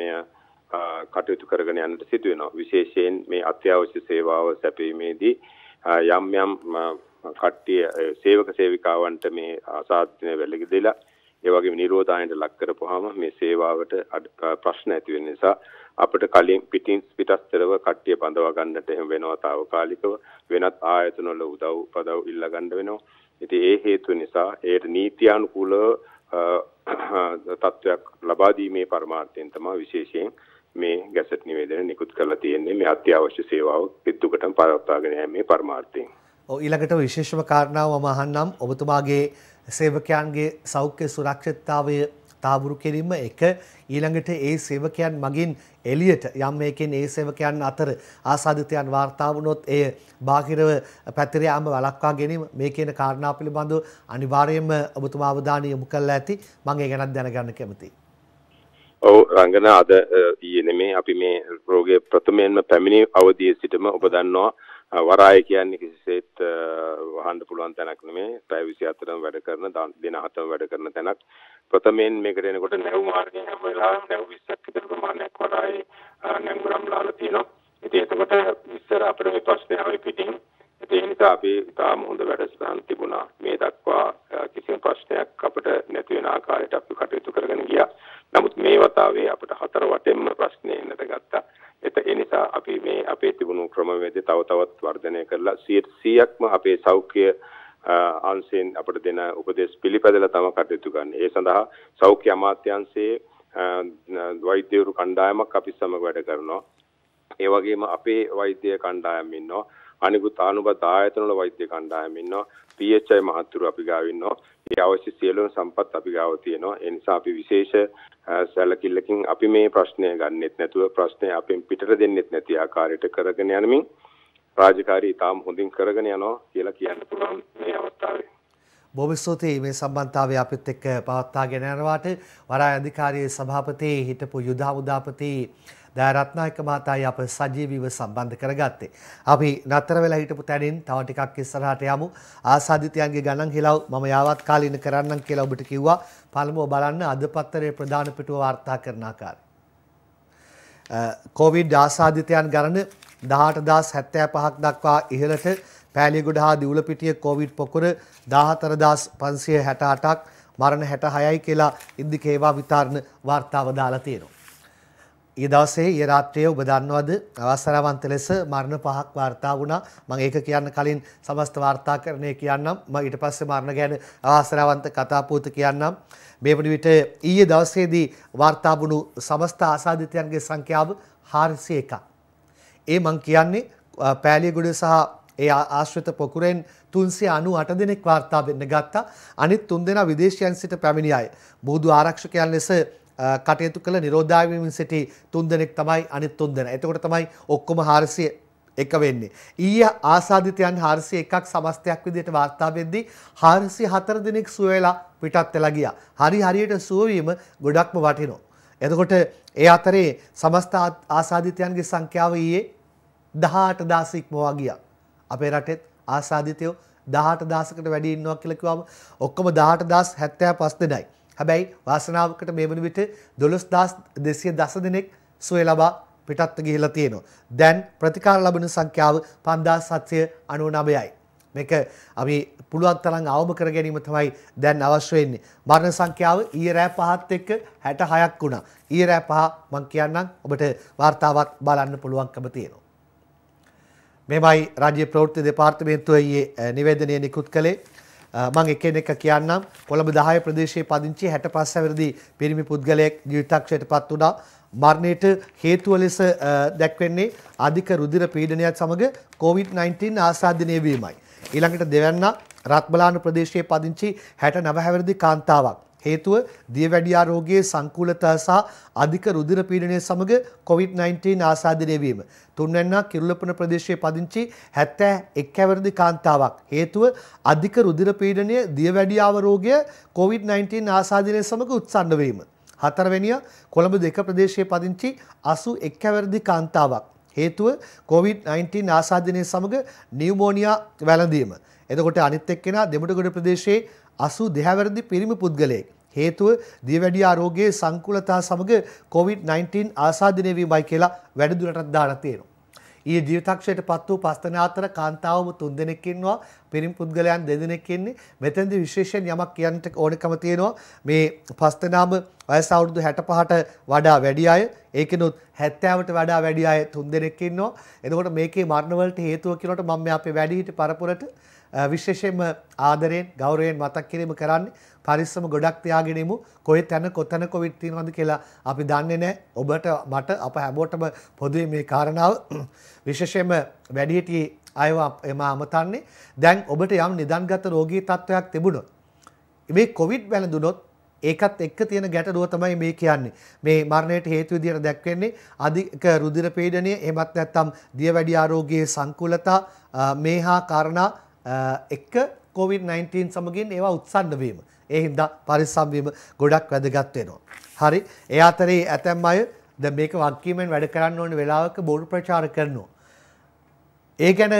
මේ කටයුතු කරගෙන යන්නට සිදු වෙනවා විශේෂයෙන් මේ අත්‍යවශ්‍ය සේවාව සැපීමේදී යම් යම් කට්ටිය සේවක සේවිකාවන්ට මේ අසාධ්‍යය වැළඳලා ඒ වගේම නිරෝධායනට ලක් කරපුවාම මේ සේවාවට ප්‍රශ්න ඇති වෙන නිසා අපිට කලින් පිටින් පිටස්තරව කට්ටිය බඳවා ගන්නට එහෙම වෙනවා తాවකාලිකව වෙනත් ආයතනවල උදව් පදව් ඉල්ල ගන්න වෙනවා. ඉතින් ඒ හේතුව නිසා ඒට නීත්‍යානුකූලව තත්වයක් ලබා දීමේ පරමාර්ථයෙන් තමයි විශේෂයෙන් මේ ගැසට් නිවේදන නිකුත් කරලා තියෙන්නේ මේ අත්‍යවශ්‍ය සේවාව පිටුකටම පවත්වාගෙන යෑමේ පරමාර්ථයෙන්. ඔව් ඊළඟට විශේෂම කාරණාව මම අහන්නම් ඔබතුමාගේ සේවකයන්ගේ සෞඛ්‍ය සුරක්ෂිතතාවය තාබුරු කිරීම එක ඊළඟට ඒ සේවකයන් මගින් එළියට යම් මේකෙන් ඒ සේවකයන් අතර ආසාදිතයන් වාර්තා වුණොත් එය බාහිරව පැතිර යාම වළක්වා ගැනීම මේ කියන කාරණා පිළිබඳව අනිවාර්යයෙන්ම ඔබතුමා අවධානය යොමු කළා ඇති මම ඒ ගැනත් දැනගන්න කැමතියි ඔව් රංගන අද ඊයේ නෙමේ අපි මේ රෝගයේ ප්‍රථමයෙන්ම පැමිණි අවධියේ සිටම ඔබ දන්නවා වරාය කියන්නේ කිසිසේත් වහන්න පුළුවන් තැනක් නෙමේ පැය 24ම වැඩ කරන දින 7ම වැඩ කරන තැනක් ප්‍රථමයෙන් මේකට එනකොට නැව් මාර්ගයෙන් වෙලා නැව් 20ක් විතර ප්‍රමාණයක් වරායේ නැංගුරම් ලාලා තියෙනවා ඉතින් එතකොට ඉස්සර අපිට මේ ප්‍රශ්නේ ආවේ පිටින් ඒ නිසා අපි තාම හොඳ වැඩසටහන් තිබුණා. මේ දක්වා කිසිම ප්‍රශ්නයක් අපිට නැති වෙන ආකාරයට අපි කටයුතු කරගෙන ගියා. නමුත් මේ වතාවේ අපිට හතර වටෙන්ම ප්‍රශ්නේ එන්නට ගත්තා. ඒත ඒ නිසා අපි මේ අපේ තිබුණු ක්‍රමවේදය තව තවත් වර්ධනය කරලා 100%ක්ම අපේ සෞඛ්‍ය අංශයෙන් අපිට දෙන උපදෙස් පිළිපැදලා තම කටයුතු ගන්න. ඒ සඳහා සෞඛ්‍ය අමාත්‍යාංශයේ වෛද්‍යවරු කණ්ඩායමක් අපි සමග වැඩ කරනවා. ඒ වගේම අපේ වෛද්‍ය කණ්ඩායම් ඉන්නවා. අනිකුත් ආනුබද්ධ ආයතන වල වෛද්‍ය කණ්ඩායම ඉන්නවා PHI මහත්තුරු අපි ගාව ඉන්නවා ඒ අවශ්‍ය සියලුම සම්පත් අපි ගාව තියෙනවා ඒ නිසා අපි විශේෂ සැලකිල්ලකින් අපි මේ ප්‍රශ්නය ගන්නෙත් නැතුව ප්‍රශ්නය අපෙන් පිටට දෙන්නෙත් නැති ආකාරයට කරගෙන යනමින් රාජකාරී තාම හොඳින් කරගෙන යනවා කියලා කියන්න පුළුවන් මේ අවස්ථාවේ බොහොම ස්තුතියි මේ සම්බන්ධතාවය අපිත් එක්ක පවත්වාගෙන යනවාට වරාය අධිකාරියේ සභාපති හිටපු යුදා උදාපති දයාරත්නායක මහතායි අප සජීවීව සම්බන්ධ කරගත්තේ. අපි නතර වෙලා හිටපු තැනින් තව ටිකක් ඉස්සරහට යමු. ආසාදිතයන්ගේ ගණන් හෙලව් මම යාවත් කාලින කරන්නම් කියලා ඔබට කිව්වා. පළමුව බලන්න අද පත්තරේ ප්‍රධාන පිටුව වාර්තා කරන ආකාරය. කොවිඩ් ආසාධිතයන් ගණන 18075ක් දක්වා ඉහළට පෑලියගොඩ හා දිවුලපිටිය කොවිඩ් පොකුර 14568ක් මරණ 66යි කියලා ඉන්දිකේවා විතරණ වාර්තාව දාලා තියෙනවා. ඒ දවසේ ඊ රාත්‍රියේ ඔබ දන්නවද අවසරවන්ත ලෙස මරණ පහක් වාර්තා වුණා මම ඒක කියන්න කලින් සමස්ත වාර්තාකරණය කියන්නම් මම ඊට පස්සේ මරණ ගැන අවසරවන්ත කතාපූත කියන්නම් මේ වන විට ඊයේ දවසේදී වාර්තා වුණු සමස්ත ආසාදිතයන්ගේ සංඛ්‍යාව 401ක් ඒ මම කියන්නේ පෑලියගොඩ සහ ඒ ආශ්‍රිත පොකුරෙන් 398 දෙනෙක් වාර්තා වෙන්න ගත්තා අනිත් 3 දෙනා විදේශයන් සිට පැමිණි අය බෝධු ආරක්ෂකයන් ලෙස කටයුතු කළ නිරෝධාවමින් සිටි තුන්දෙනෙක් තමයි අනිත් තුන්දෙන. එතකොට තමයි ඔක්කොම 400 එක වෙන්නේ. ඊයේ ආසාධිතයන් 401ක් සමස්තයක් විදිහට වාර්තා වෙද්දී 404 දිනක් සුව වෙලා පිටත් වෙලා ගියා. හරි හරියට සුව වීම ගොඩක්ම වටිනවා. එතකොට ඒ අතරේ සමස්ත ආසාධිතයන්ගේ සංඛ්‍යාව ඊයේ 18000 ඉක්මවා ගියා. අපේ රටෙත් ආසාධිතයෝ 18000කට වැඩි ඉන්නවා කියලා කිව්වම ඔක්කොම 18075 දෙනයි. හැබැයි වාසනාවකට මේ වන විට දොළොස් දස් දෙසිය දස දෙනෙක් සුවය ලබා පිටත්ව ගිහිලා තියෙනවා. දැන් ප්‍රතිකාර ලබන සංඛ්‍යාව පන්දා සත්‍යය අනුනමයයි. මේක අපි පුළුවන් තරම් අවම කර ගැනීම තමයි දැන් අවශ්‍ය වෙන්නේ. මරණ සංඛ්‍යාව ඊයේ රෑ පහත් එක්ක 66ක් වුණා. ඊයේ රෑ පහ මම කියන්නම් ඔබට වார்த்தාවක් බලන්න පුළුවන්කම තියෙනවා. මෙමයි රාජ්‍ය ප්‍රවෘත්ති දෙපාර්තමේන්තුවේ නිවේදනය නිකුත් කළේ. මං එකෙනෙක් කියන්නම් කොළඹ 10 ප්‍රදේශයේ පදිංචි 65 හැවිරිදි පිරිමි පුද්ගලයෙක් ජීවිතාක්ෂයට පත් වුණා. මරණයට හේතුව ලෙස දැක්වෙන්නේ අධික රුධිර පීඩනයත් සමග COVID-19 ආසාදිනය වීමයි. ඊළඟට දෙවැන්න රත්බලාන ප්‍රදේශයේ පදිංචි 69 හැවිරිදි කාන්තාවක් හේතුව දියවැඩියා රෝගයේ සංකූලතා සහ අධික රුධිර පීඩනය සමග COVID-19 ආසාදිතය වීම. තුන්වැන්නා කිරුළපන ප්‍රදේශයේ පදිංචි 71 හැවිරිදි කාන්තාවක්. හේතුව අධික රුධිර පීඩනය දියවැඩියාව රෝගය COVID-19 ආසාදිතය සමග උත්සන්න වීම. හතරවැනිය කොළඹ දෙක ප්‍රදේශයේ පදිංචි 81 හැවිරිදි කාන්තාවක්. හේතුව COVID-19 ආසාදිතය සමග නියුමෝනියා වැළඳීම. එතකොට අනිත් එක්කෙනා දෙමුඩගොඩ ප්‍රදේශයේ අසු දෙහැවැරදි පිරිමි පුද්ගලයෙක්. හේතුව දියවැඩිය ආරෝගයේ සංකුලතා සමග COVID-19 ආසාධනය වීමයි කියලා වැඩිදුරටත් දාලා තියෙනවා. ඊයේ ජීවිතක්ෂයට පත් වූ පස්තන අතර කාන්තාවම තුන්දෙනෙක් ඉන්නවා පිරිමි පුද්ගලයන් දෙදෙනෙක් ඉන්නේ මෙතෙන්දී විශේෂයෙන් යමක් කියන්නට ඕනකම තියෙනවා මේ පස්තනාම වයස අවුරුදු 65ට වඩා වැඩි අය ඒකිනුත් 70ට වඩා වැඩි අය තුන්දෙනෙක් ඉන්නවා එතකොට මේකේ මරණ වලට හේතුව කියනකොට මම මේ අපේ වැඩිහිටි පරපුරට විශේෂයෙන්ම ආදරයෙන් ගෞරවයෙන් මතක් කිරීම කරන්නේ පරිස්සම ගොඩක් තියාගෙන ඉමු කොයි තැන කොතන කොවිඩ් තියෙනවද කියලා අපි දන්නේ නැහැ ඔබට මට අප හැමෝටම පොදුවේ මේ කාරණාව විශේෂයෙන්ම වැඩිහිටියේ අයව එම අමතන්නේ දැන් ඔබට යම් නිදන්ගත රෝගී තත්ත්වයක් තිබුණොත් මේ කොවිඩ් වැළඳුනොත් ඒකත් එක්ක තියෙන ගැටලුව තමයි මේ කියන්නේ. මේ මරණයට හේතු විදියට දැක්වෙන්නේ අධික රුධිර පීඩනය, එහෙමත් නැත්නම් දියවැඩි ආරෝග්‍යයේ සංකූලතා මේ හා කාරණා එක්ක COVID-19 සමගින් ඒවා උත්සන්න වීම. ඒ හින්දා පරිස්සම් වීම ගොඩක් වැදගත් වෙනවා. හරි. ඒ අතරේ ඇතැම් අය දැන් මේක වක්කීමෙන් වැඩ කරන්න ඕන වෙලාවක බොරු ප්‍රචාර කරනවා. ඒ ගැන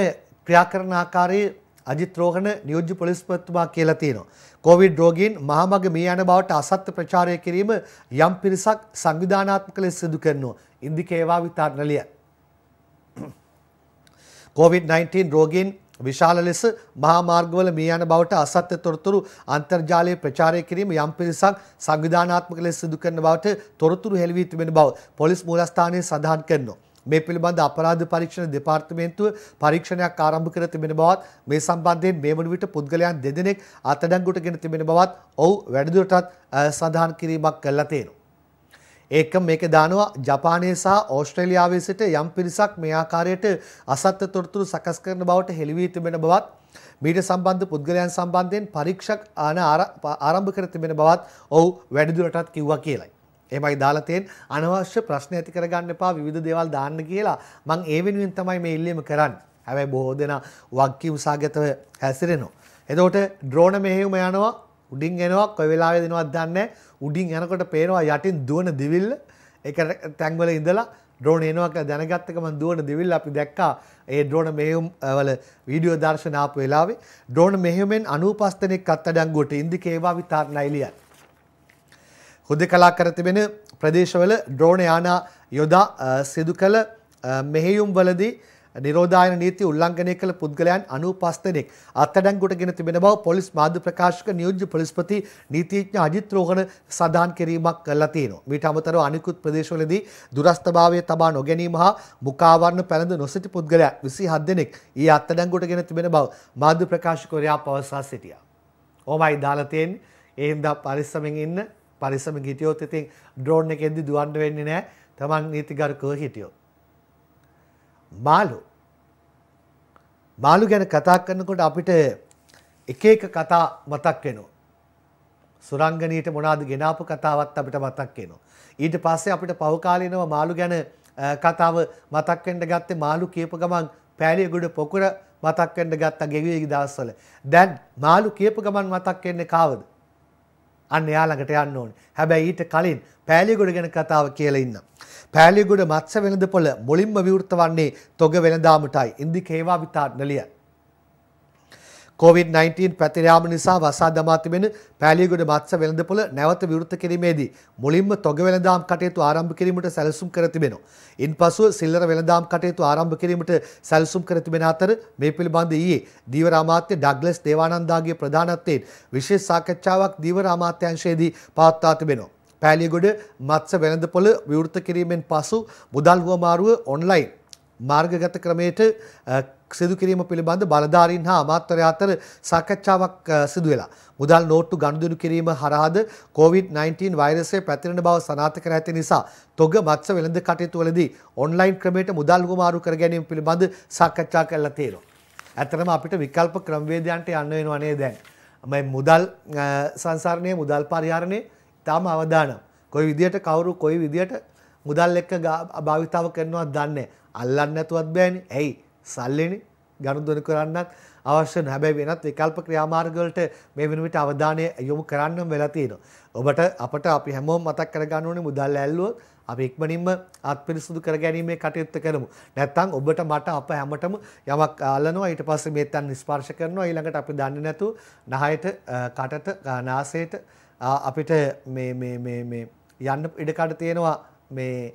ක්‍රියා කරන ආකාරයේ අජිත් රෝහණ නියෝජ්‍ය පොලිස්පතිතුමා කියලා තියෙනවා. කොවිඩ් රෝගීන් මහමග මිය යන බවට අසත්‍ය ප්‍රචාරය කිරීම යම් පිරිසක් සංවිධානාත්මක ලෙස සිදු කරනවා. ඉන්දිකේවා විතරණලිය. COVID-19 රෝගීන් විශාල ලෙස මහාමාර්ගවල මේ යන බවට අසත්‍ය තොරතුරු අන්තර්ජාලය ප්‍රචාරය කිරීම යම් පිරිසක් සංවිධානාත්මක ලෙස සිදු කරන බවට තොරතුරු හෙළවී තිබෙන බව පොලිස් මූලස්ථානයේ සඳහන් කරනවා. මේ පිළිබඳ අපරාධ පරීක්ෂණ දෙපාර්තමේන්තුව පරීක්ෂණයක් ආරම්භ කර තිබෙන බවත් මේ සම්බන්ධයෙන් මේ වන විට පුද්ගලයන් දෙදෙනෙක් අත්අඩංගුවට ගෙන තිබෙන බවත් ඔහු වැඩිදුරටත් සඳහන් කිරීමක් කළා තියෙනවා. ඒක මේක දානවා ජපානය සහ ඕස්ට්‍රේලියාවේ සිට යම් පිරිසක් මේ ආකාරයට අසත්‍ය තොරතුරු සකස් කරන බවට හෙළිවී තිබෙන බවත් මීට සම්බන්ධ පුද්ගලයන් සම්බන්ධයෙන් පරීක්ෂක් ආන ආරම්භ කර තිබෙන බවත් ඔහු වැඩිදුරටත් කිව්වා කියලයි. එමයි දාලතයෙන් අනවශ්‍ය ප්‍රශ්න ඇති කරගන්න එපා විධ දේවල් දාන්න කියලා මං ඒ වෙනුවෙන් තමයි මේ ඉල්ලීම කරන්න හැබැයි බොහෝ දෙනා වක්කි උසාගතව හැසිරෙනවා. එතකොට ද්‍රෝණ මෙහෙම යනවා උඩින් එනවා කොයි වෙලාවෙ දෙනවත් දන්නේ උඩින් යනකොට පේනවා යටින් දුවන දිවිල්ල එක තැන්වල ඉඳලා ඩ්‍රෝන එනවාක දැනගත්තකම දුවන දිවිල් අපි දැක්කා ඒ ඩ්‍රෝන මෙහුම් වල වීඩියෝ දර්ශනාප වෙලාවේ ඩ්‍රෝන මෙහෙමෙන් අනූපස්තනෙක් අත්තඩංගුවට ඉන්දිකේවා විතාරණ එලියන්. හුද කලා කර තිබෙන ප්‍රදේශවල ඩ්‍රෝන යානා යොදා සිදු කළ මෙහෙයුම් වලදී නිරෝධායන නීති උල්ලංඝනය කළ පුද්ගලයන් 95 දෙනෙක් අත්අඩංගුවටගෙන තිබෙන බව පොලිස් මාධ්‍ය ප්‍රකාශක නියෝජ්‍ය පොලිස්පති නීතිඥ අජිත් රෝහණ සඳහන් කිරීමක් කළා තියෙනවා. මීට අමතරව අනිකුත් ප්‍රදේශවලදී දුරස්ථභාවය තබා නොගැනීම හා මුඛාවරණ පැළඳ නොසිටි පුද්ගලයන් 27 දෙනෙක් ඊ අත්අඩංගුවටගෙන තිබෙන බව මාධ්‍ය ප්‍රකාශකවරයා පවසා සිටියා. ඕමයි දාලා තියෙන්නේ. ඒ හින්දා පරිස්සමෙන් ඉන්න පරිස්සමෙන් හිටියොත් ඉතින් ඩ්‍රෝන් එකෙන්දී දුවන්න වෙන්නේ නැහැ. තමන් නීතිගරුකව හිටියොත්. මාලු. මාලු ගැන කතා කරනකොට අපිට එක එක කතා මතක් වෙනවා. සුරංගනීට මොනාද ගෙනාපු කතාවත් අපිට මතක් වෙනවා. ඊට පස්සේ අපිට පහුකාලීනව මාළු ගැන කතාව මතක් වෙන්න ගත්තේ මාළු කියපු ගමන් පෑලියගොඩ පොකුර මතක් වෙන්න ගත්තා ගෙවිගේ දවස්වල. දැන් මාළු කියපු ගමන් මතක් වෙන්නේ කාවද? අන්න එයා ළඟට යන්න ඕනේ. හැබැයි ඊට කලින් පෑලියගොඩ ගැන කතාව කියලා ඉන්නම්. පෑලිගොඩ මත්ස වෙළඳ පොළ මුලින්ම විවෘත වන්නේ තොග වෙළඳාමටයි ඉන්දික හේවාවිතා නලිය. COVID-19 පැතිරයාම නිසා වසා දමා තිබෙන පෑලියගොඩ මත්ස වෙළඳ පොළ නැවත විවෘත කිරීමේදී මුලින්ම තොග වෙළඳාම් කටයුතු ආරම්භ කිරීමට සැලසුම් කර තිබෙනවා. ඉන්පසුව සිල්ලර වෙළඳාම් කටයුතු ආරම්භ කිරීමට සැලසුම් කර තිබෙන අතර මේ පිළිබඳ ඊයේ දීවර අමාත්‍ය ඩග්ලස් දේවානන්දාගේ ප්‍රධානත්වයෙන් විශේෂ සාකච්ඡාවක් දීවර අමාත්‍යාංශයේදී පවත්වා තිබෙනවා. පෑලියගොඩ මත්ස වෙළඳපොළ විවෘත කිරීමෙන් පසු මුදල් හුවමාරුව ඔන්ලයින් මාර්ගගත ක්‍රමයට සිදු කිරීම පිළිබඳ බලධාරීන් හා අමාත්‍යවරයා අතර සාකච්ඡාවක් සිදු වෙලා මුදල් නෝට්ටු ගනුදෙනු කිරීම හරහාද COVID-19 වෛරසය පැතිරෙන බව සනාථ කර ඇති නිසා තොග මත්ස වෙළඳ කටයුතු වලදී ඔන්ලයින් ක්‍රමයට මුදල් හුවමාරු කර ගැනීම පිළිබඳ සාකච්ඡා කළා තියෙනවා. ඇත්තටම අපිට විකල්ප ක්‍රමවේදයන්ට යන්න වෙනව නේද දැන්. මේ මුදල් සංසරණයේ මුදල් පරිහරණයේ තාම අවදානම්. කොයි විදියට කවුරු කොයි විදියට මුදල් එක්ක භාවිතාව කරනවා දන්නේ. අල්ලන්න නැතුවත් බෑනේ. ඇයි? සල්ලිනේ. ගනුදෙනු කරන්නත් අවශ්‍ය නැහැ. හැබැයි වෙනත් විකල්ප ක්‍රියාමාර්ගවලට මේ වෙන විට අවධානය යොමු කරන්නම වෙලා තියෙනවා. ඔබට අපට අපි හැමෝම මතක් කරගන්න ඕනේ මුදල් ඇල්ලුවොත් අපි ඉක්මනින්ම අත්පිරිසුදු කරගැනීමේ කටයුත්ත කරමු. නැත්නම් ඔබට මට අප හැමතෙම යමක් අල්ලනවා ඊට පස්සේ මේත් යන ස්පර්ශ කරනවා ඊළඟට අපි දන්නේ නැතුව නහයට කටට නාසයට අපිට යන්න ඉඩකට තියෙනවා මේ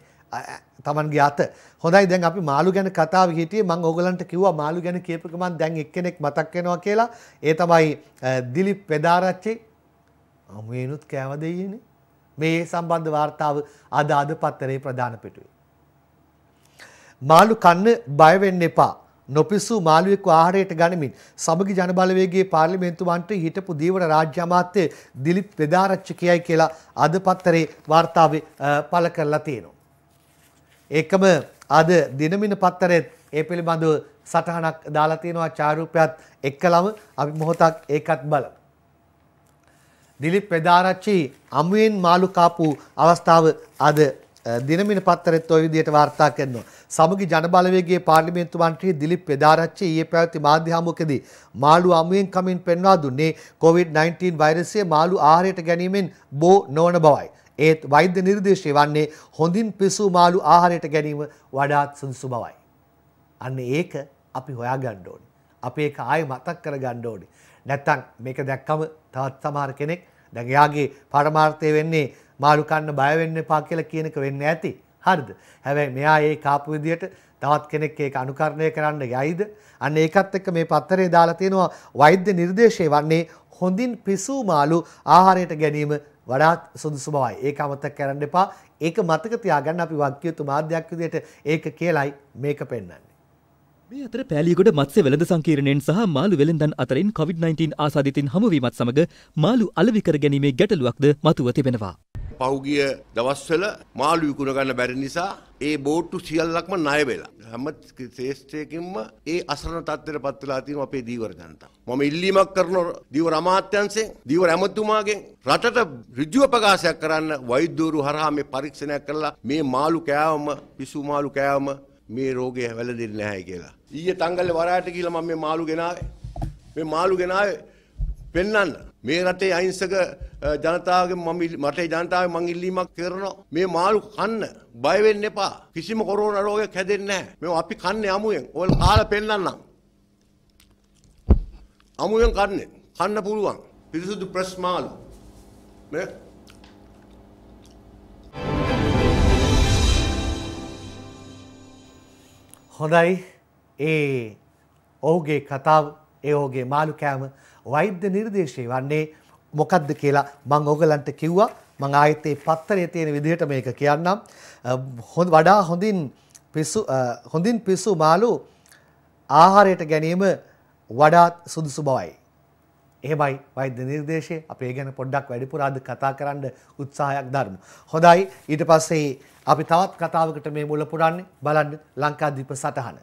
තමන්ගේ අත හොඳයි දැන් අපි මාළු ගැන කතාව හිටියේ මම ඕගලන්ට කිව්වා මාළු ගැන කියපු ගමන් දැන් එක්කෙනෙක් මතක් වෙනවා කියලා ඒ තමයි දිලිප් පෙදාරච්චි අමුේනුත් කෑව දෙයියනේ මේ සම්බන්ධ වාර්තාව අද අද පත්තරේ ප්‍රධාන පිටුවේ මාළු කන්න බය වෙන්න එපා නොපිසු මාළුවෙක්ව ආහාරයට ගනිමින් සමගි ජනබලවේගයේ පාර්ලිමේන්තු මන්ත්‍රී හිටපු දීවර රාජ්‍ය අමාත්‍ය දිලිප් වෙදාරච්චි කියයි කියලා අද පත්තරේ වාර්තාවේ පළ කරලා තියෙනවා. ඒකම අද දිනමින පත්තරෙත් ඒ පිළිබඳව සටහනක් දාලා තියෙනවා චාරූපයත් එක්කලම අපි මොහොතක් ඒකත් බලමු. දිලිප් වෙදාරච්චි අමුවෙන් මාළු කාපු අවස්ථාව අද දිනමින පත්තරෙත් ඔය විදිහට වාර්තා කරනවා. සමගි ජනබලවේගයේ පාර්ලිමේන්තු මන්ත්‍රී දිලිප් පෙදාරච්චි ඊයේ පැවති මාධ්‍ය හමුවකදී මාළු අමුවෙන් කමින් පෙන්වා දුන්නේ COVID-19 වෛරසය මාළු ආහාරයට ගැනීමෙන් බෝ නොවන බවයි. ඒත් වෛද්‍ය නිර්දේශය වන්නේ හොඳින් පිසු මාළු ආහාරයට ගැනීම වඩාත් සුදුසු බවයි. අන්න ඒක අපි හොයාගන්න ඕනේ. අපි ඒක ආයෙ මතක් කරගන්න ඕනේ. නැත්තම් මේක දැක්කම තවත් සමහර කෙනෙක් දැන් එයාගේ පරමාර්ථය වෙන්නේ මාළු කන්න බය වෙන්න එපා කියලා කියන එක වෙන්නේ ඇති. හරිද? හැබැයි මෙයා ඒ කාපු විදියට තවත් කෙනෙක් ඒක අනුකරණය කරන්න යයිද? අන්න ඒකත් එක්ක මේ පත්තරේ දාලා තියෙනවා වෛද්‍ය නිර්දේශය වන්නේ හොඳින් පිසූ මාළු ආහාරයට ගැනීම වඩාත් සුදුසු බවයි. ඒක අමතක කරන්න එපා. ඒක මතක තියාගන්න අපි වක්කියුතු මාධ්‍යයක් විදියට ඒක කියලයි මේක පෙන්වන්නේ. මේ අතර පෑලියගොඩ මත්ස්‍ය වෙළඳ සංකීර්ණයෙන් සහ මාළු වෙළඳන් අතරින් COVID-19 ආසාදිතින් හමුවීමත් සමග මාළු අලෙවි කර ගැනීමේ ගැටලුවක්ද මතුව තිබෙනවා. පහුගිය දවස්වල මාළු විකුණ ගන්න බැරි නිසා ඒ බෝට්ටු සියල්ලක්ම ණය වෙලා හැම ශ්‍රේෂ්ඨයකින්ම ඒ අසරණ තත්ත්වයට පත් වෙලා තියෙන අපේ දීවර ජනතාව. මම ඉල්ලීමක් කරන දීවර අමාත්‍යංශයෙන් දීවර ඇමතුමාගෙන් රටට ඍජුව ප්‍රකාශයක් කරන්න වෛද්‍යවරු හරහා මේ පරීක්ෂණයක් කරලා මේ මාළු කෑවම පිසු මාළු කෑවම මේ රෝගය වැළඳෙන්නේ නැහැ කියලා. ඊයේ තංගල්ලේ වරායට ගිහලා මම මේ මාළු ගෙනාවේ. මේ මාළු ගෙනාවේ පෙන්වන්න මේ රටේ අහිංසක ජනතාවගේ මම රටේ ජනතාවේ මං ඉල්ලීමක් කරනවා මේ මාළු කන්න බය වෙන්න එපා කිසිම කොරෝනා රෝගයක් හැදෙන්නේ නැහැ මේවා අපි කන්නේ අමුයෙන් ඔයාලා කාලා පෙන්නන්නම් අමුයෙන් කන්නේ කන්න පුළුවන් පිරිසුදු ප්‍රස් මාළු මේ හොඳයි ඒ ඔහුගේ කතාව ඒ ඔහුගේ මාළු කෑම වෛද්‍ය නිර්දේශය වන්නේ මොකක්ද කියලා මං ඕගලන්ට කිව්වා මං ආයෙත් මේ පත්තරේ තියෙන විදිහට මේක කියන්නම් හොඳ වඩා හොඳින් පිසු හොඳින් පිසු මාළු ආහාරයට ගැනීම වඩාත් සුදුසු බවයි. එහෙමයි වෛද්‍ය නිර්දේශය අපි ඒ ගැන පොඩ්ඩක් වැඩිපුර අද කතා කරන්න උත්සාහයක් දරමු. හොඳයි ඊට පස්සේ අපි තවත් කතාවකට මේ මුල පුරන්නේ බලන්න ලංකාදීප සටහන.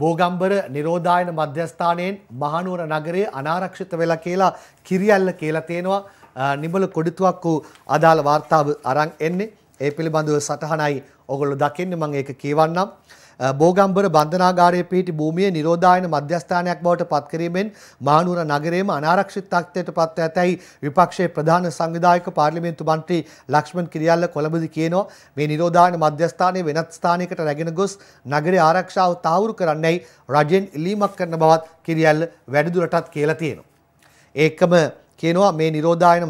බෝගම්බර නිරෝධායන මධ්‍යස්ථානයෙන් මහනුවර නගරයේ අනාරක්ෂිත වෙලා කියලා කිරියල්ල කියලා තියෙනවා නිබල කොඩිතුවක් වූ අදාළ වාර්තාව අරන් එන්නේ ඒ පිළිබඳව සටහනයි ඔගොල්ලෝ දකින්න මම ඒක කියවන්නම් බෝගම්බර බන්ධනාගාරයේ පිහිටි භූමියේ නිරෝධායන මධ්‍යස්ථානයක් බවට පත්කිරීමෙන් මහනුවර නගරයේම අනාරක්ෂිත තත්ත්වයට පත්ව ඇතැයි විපක්ෂයේ ප්‍රධාන සංවිධායක පාර්ලිමේන්තු මන්ත්‍රී ලක්ෂ්මන් කිරියල්ල කොළඹදී කියනවා මේ නිරෝධායන මධ්‍යස්ථානය වෙනත් ස්ථානයකට රැගෙන ගොස් නගරයේ ආරක්ෂාව තහවුරු කරන්නයි රජෙන් ඉල්ලීමක් කරන බවත් කිරියල්ල වැඩිදුරටත් කියලා තියෙනවා. ඒකම කියනවා මේ නිරෝධායන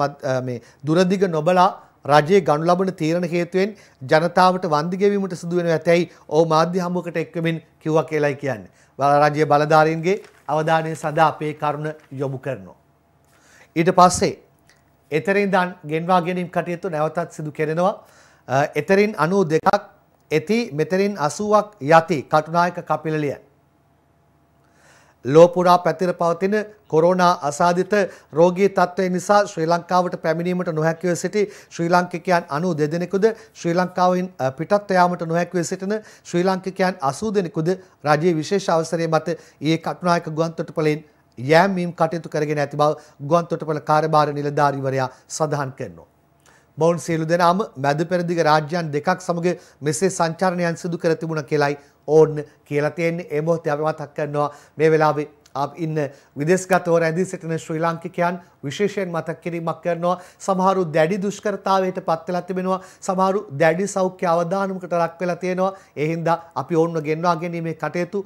මේ දුරදිග නොබලා රජයේ ගනු ලබන තීරණ හේතුවෙන් ජනතාවට වන්දි ගෙවීමට සිදු වෙනවා ඇතැයි ඔහු මාධ්‍ය හමුවකට එක්වමින් කිව්වා කියලායි කියන්නේ. රජයේ බලධාරීන්ගේ අවධානය සඳහා අපේ කරුණ යොමු කරනවා. ඊට පස්සේ එතරින් දන් ගෙන්වා ගැනීම කටයුතු නැවතත් සිදු කෙරෙනවා. එතරින් 92ක් ඇති මෙතරින් 80ක් යති කටුනායක කපිලලියන් ලෝපුරා පැතිර පවතින කොරෝනා අසාධිත රෝගී තත්ත්වය නිසා ශ්‍රී ලංකාවට පැමිණීමට නොහැකිව සිටි ශ්‍රී ලාංකිකයන් අනු දෙදෙනෙකුද ශ්‍රී ලංකාවෙන් පිටත්ව යාමට නොහැකිව සිටින ශ්‍රී ලාංකිකයන් අසූ දෙනෙකුද රජයේ විශේෂ අවසරය මත ඒ කටුනායක ගුවන්තොටුපලෙන් යෑමීම් කටයුතු කරගෙන ඇති බව ගුවන්තොටුපල කාර්යභාර නිලධාරීවරයා සඳහන් කරනවා. මොවුන් සියලු දෙනාම මැද පෙරදිග රාජ්‍යයන් දෙකක් සමග මෙසේ සංචාරණයන් සිදු කර තිබුණා කියලයි ඕන්න කියලා තියෙන්නේ. ඒ මොහොතේ අපි මතක් කරනවා මේ වෙලාවේ ඉන්න විදෙස්ගතව රැඳී සිටින ශ්‍රී ලාංකිකයන් විශේෂයෙන් මතක් කිරීමක් කරනවා සමහරු දැඩි දුෂ්කරතාවයට පත් වෙලා තිබෙනවා සමහරු දැඩි සෞඛ්‍ය අවදානමකට ලක් වෙලා තියෙනවා ඒ හින්දා අපි ඔවුන්ව ගෙන්වා ගැනීමේ කටයුතු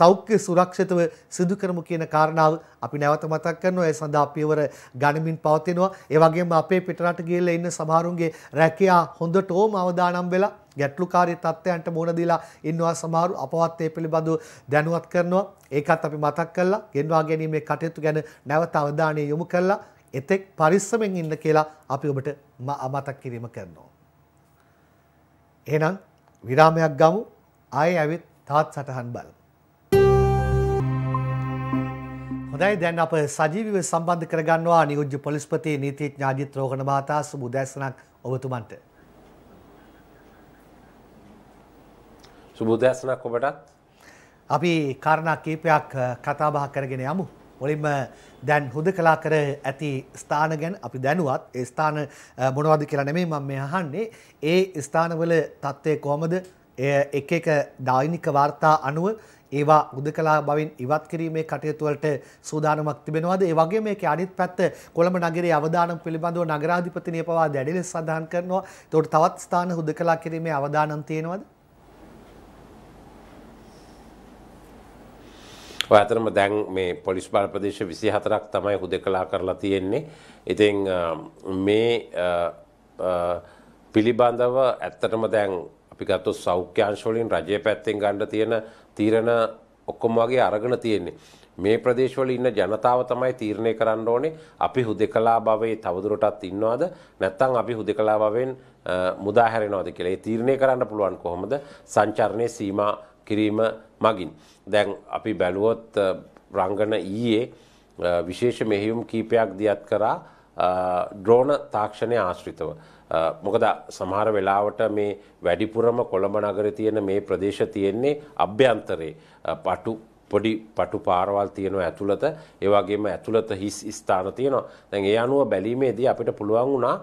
සෞඛ්‍ය සුරක්ෂිතව සිදු කරමු කියන කාරණාව අපි නැවත මතක් කරනවා ඒ සඳහා පියවර ගනිමින් පවතිනවා ඒ වගේම අපේ පිටරට ගිහිල්ලා ඉන්න සමහරුන්ගේ රැකියා හොඳටම අවදානම් වෙලා ගැටලුකාරී තත්ත්වයන්ට මුහුණ දීලා ඉන්නවා සමහරු අපවත් ඒ පිළිබඳව දැනුවත් කරනවා. ඒකත් අපි මතක් කළා. ගෙන්වා ගැනීමේ කටයුතු ගැන නැවත අවධානය යොමු කළා. එතෙක් පරිස්සමෙන් ඉන්න කියලා අපි ඔබට මතක් කිරීම කරනවා. එහෙනම් විරාමයක් ගමු. ආයේ ඇවිත් තාත් සටහන් බලමු. හොඳයි දැන් අප සජීවිව සම්බන්ධ කරගන්නවා නියෝජ්‍ය පොලිස්පති නීතිඥ අජිත් රෝහණ මහතා සුබ උදෑසනක් ඔබතුමන්ට. සුබෝදයක්සනක් ඔබටත් අපි කාරණා කීපයක් කතාබහ කරගෙන යමු. මුලින්ම දැන් හුද කලා කර ඇති ස්ථාන ගැන අපි දැනුවත් ඒ ස්ථාන මොනවද කියලා නෙමෙයි මම මේ අහන්නේ. ඒ ස්ථානවල තත්ත්වය කොහමද? එක එක දෛනික වාර්තා අනුව ඒවා උදකලා බවින් ඉවත් කිරීමේ කටයුතුවලට සූදානමක් තිබෙනවාද ඒ වගේ මේක අනිත් පැත්ත කොළඹ නගරයේ අවදානම් පිළිබඳව නගරාධිපතිනිය පවා දැඩි ලෙස සඳහන් කරනවා. ඒතකොට තවත් ස්ථාන උදකලා කිරීමේ අවදානම් තියෙනවද? ඔයතරම දැන් මේ පොලිස් බල ප්‍රදේශ විසි හතරක් තමයි හුද කලා කරලා තියෙන්නේ. ඉතින් මේ පිළිබඳව ඇත්තටම දැන් අපි ගත්තු සෞඛ්‍යංශවලින් රජය පැත්තෙන් ගණ්ඩ තියෙන තීරණ ඔක්කොම වගේ අරගෙන තියෙන්නේ. මේ ප්‍රදේශවල ඉන්න ජනතාව තමයි තීරණය කරන්න ඕනේ අපි හුදෙකලා භවයේ තවදුරටත් ඉන්නවද නැත්නම් අපි හුදෙකලා භවෙන් මුදා හැරෙනවද කියලා. ඒ තීරණය කරන්න පුළුවන් කොහොමද? සංචරණයේ සීමා කිරීම මගින්. දැන් අපි බැලුවොත් රංගන ඊයේ විශේෂ මෙහියුම් කීපයක් දියත් කරා ඩ්‍රෝන තාක්ෂණය ආශ්‍රිතව. මොකද සමහර වෙලාවට මේ වැඩිපුරම කොළඹ නගර තියෙන මේ ප්‍රදේශ තියෙන්නේ අභ්‍යන්තරේ පටු පොඩි පටු පාරවල් තියෙනවා ඇතුළත ඒවගේම ඇතුළත හිස් ස්ථාන තියෙනවා දැන් ඒ අනුව බැලීමේදී අපිට පුළුවන් වුණා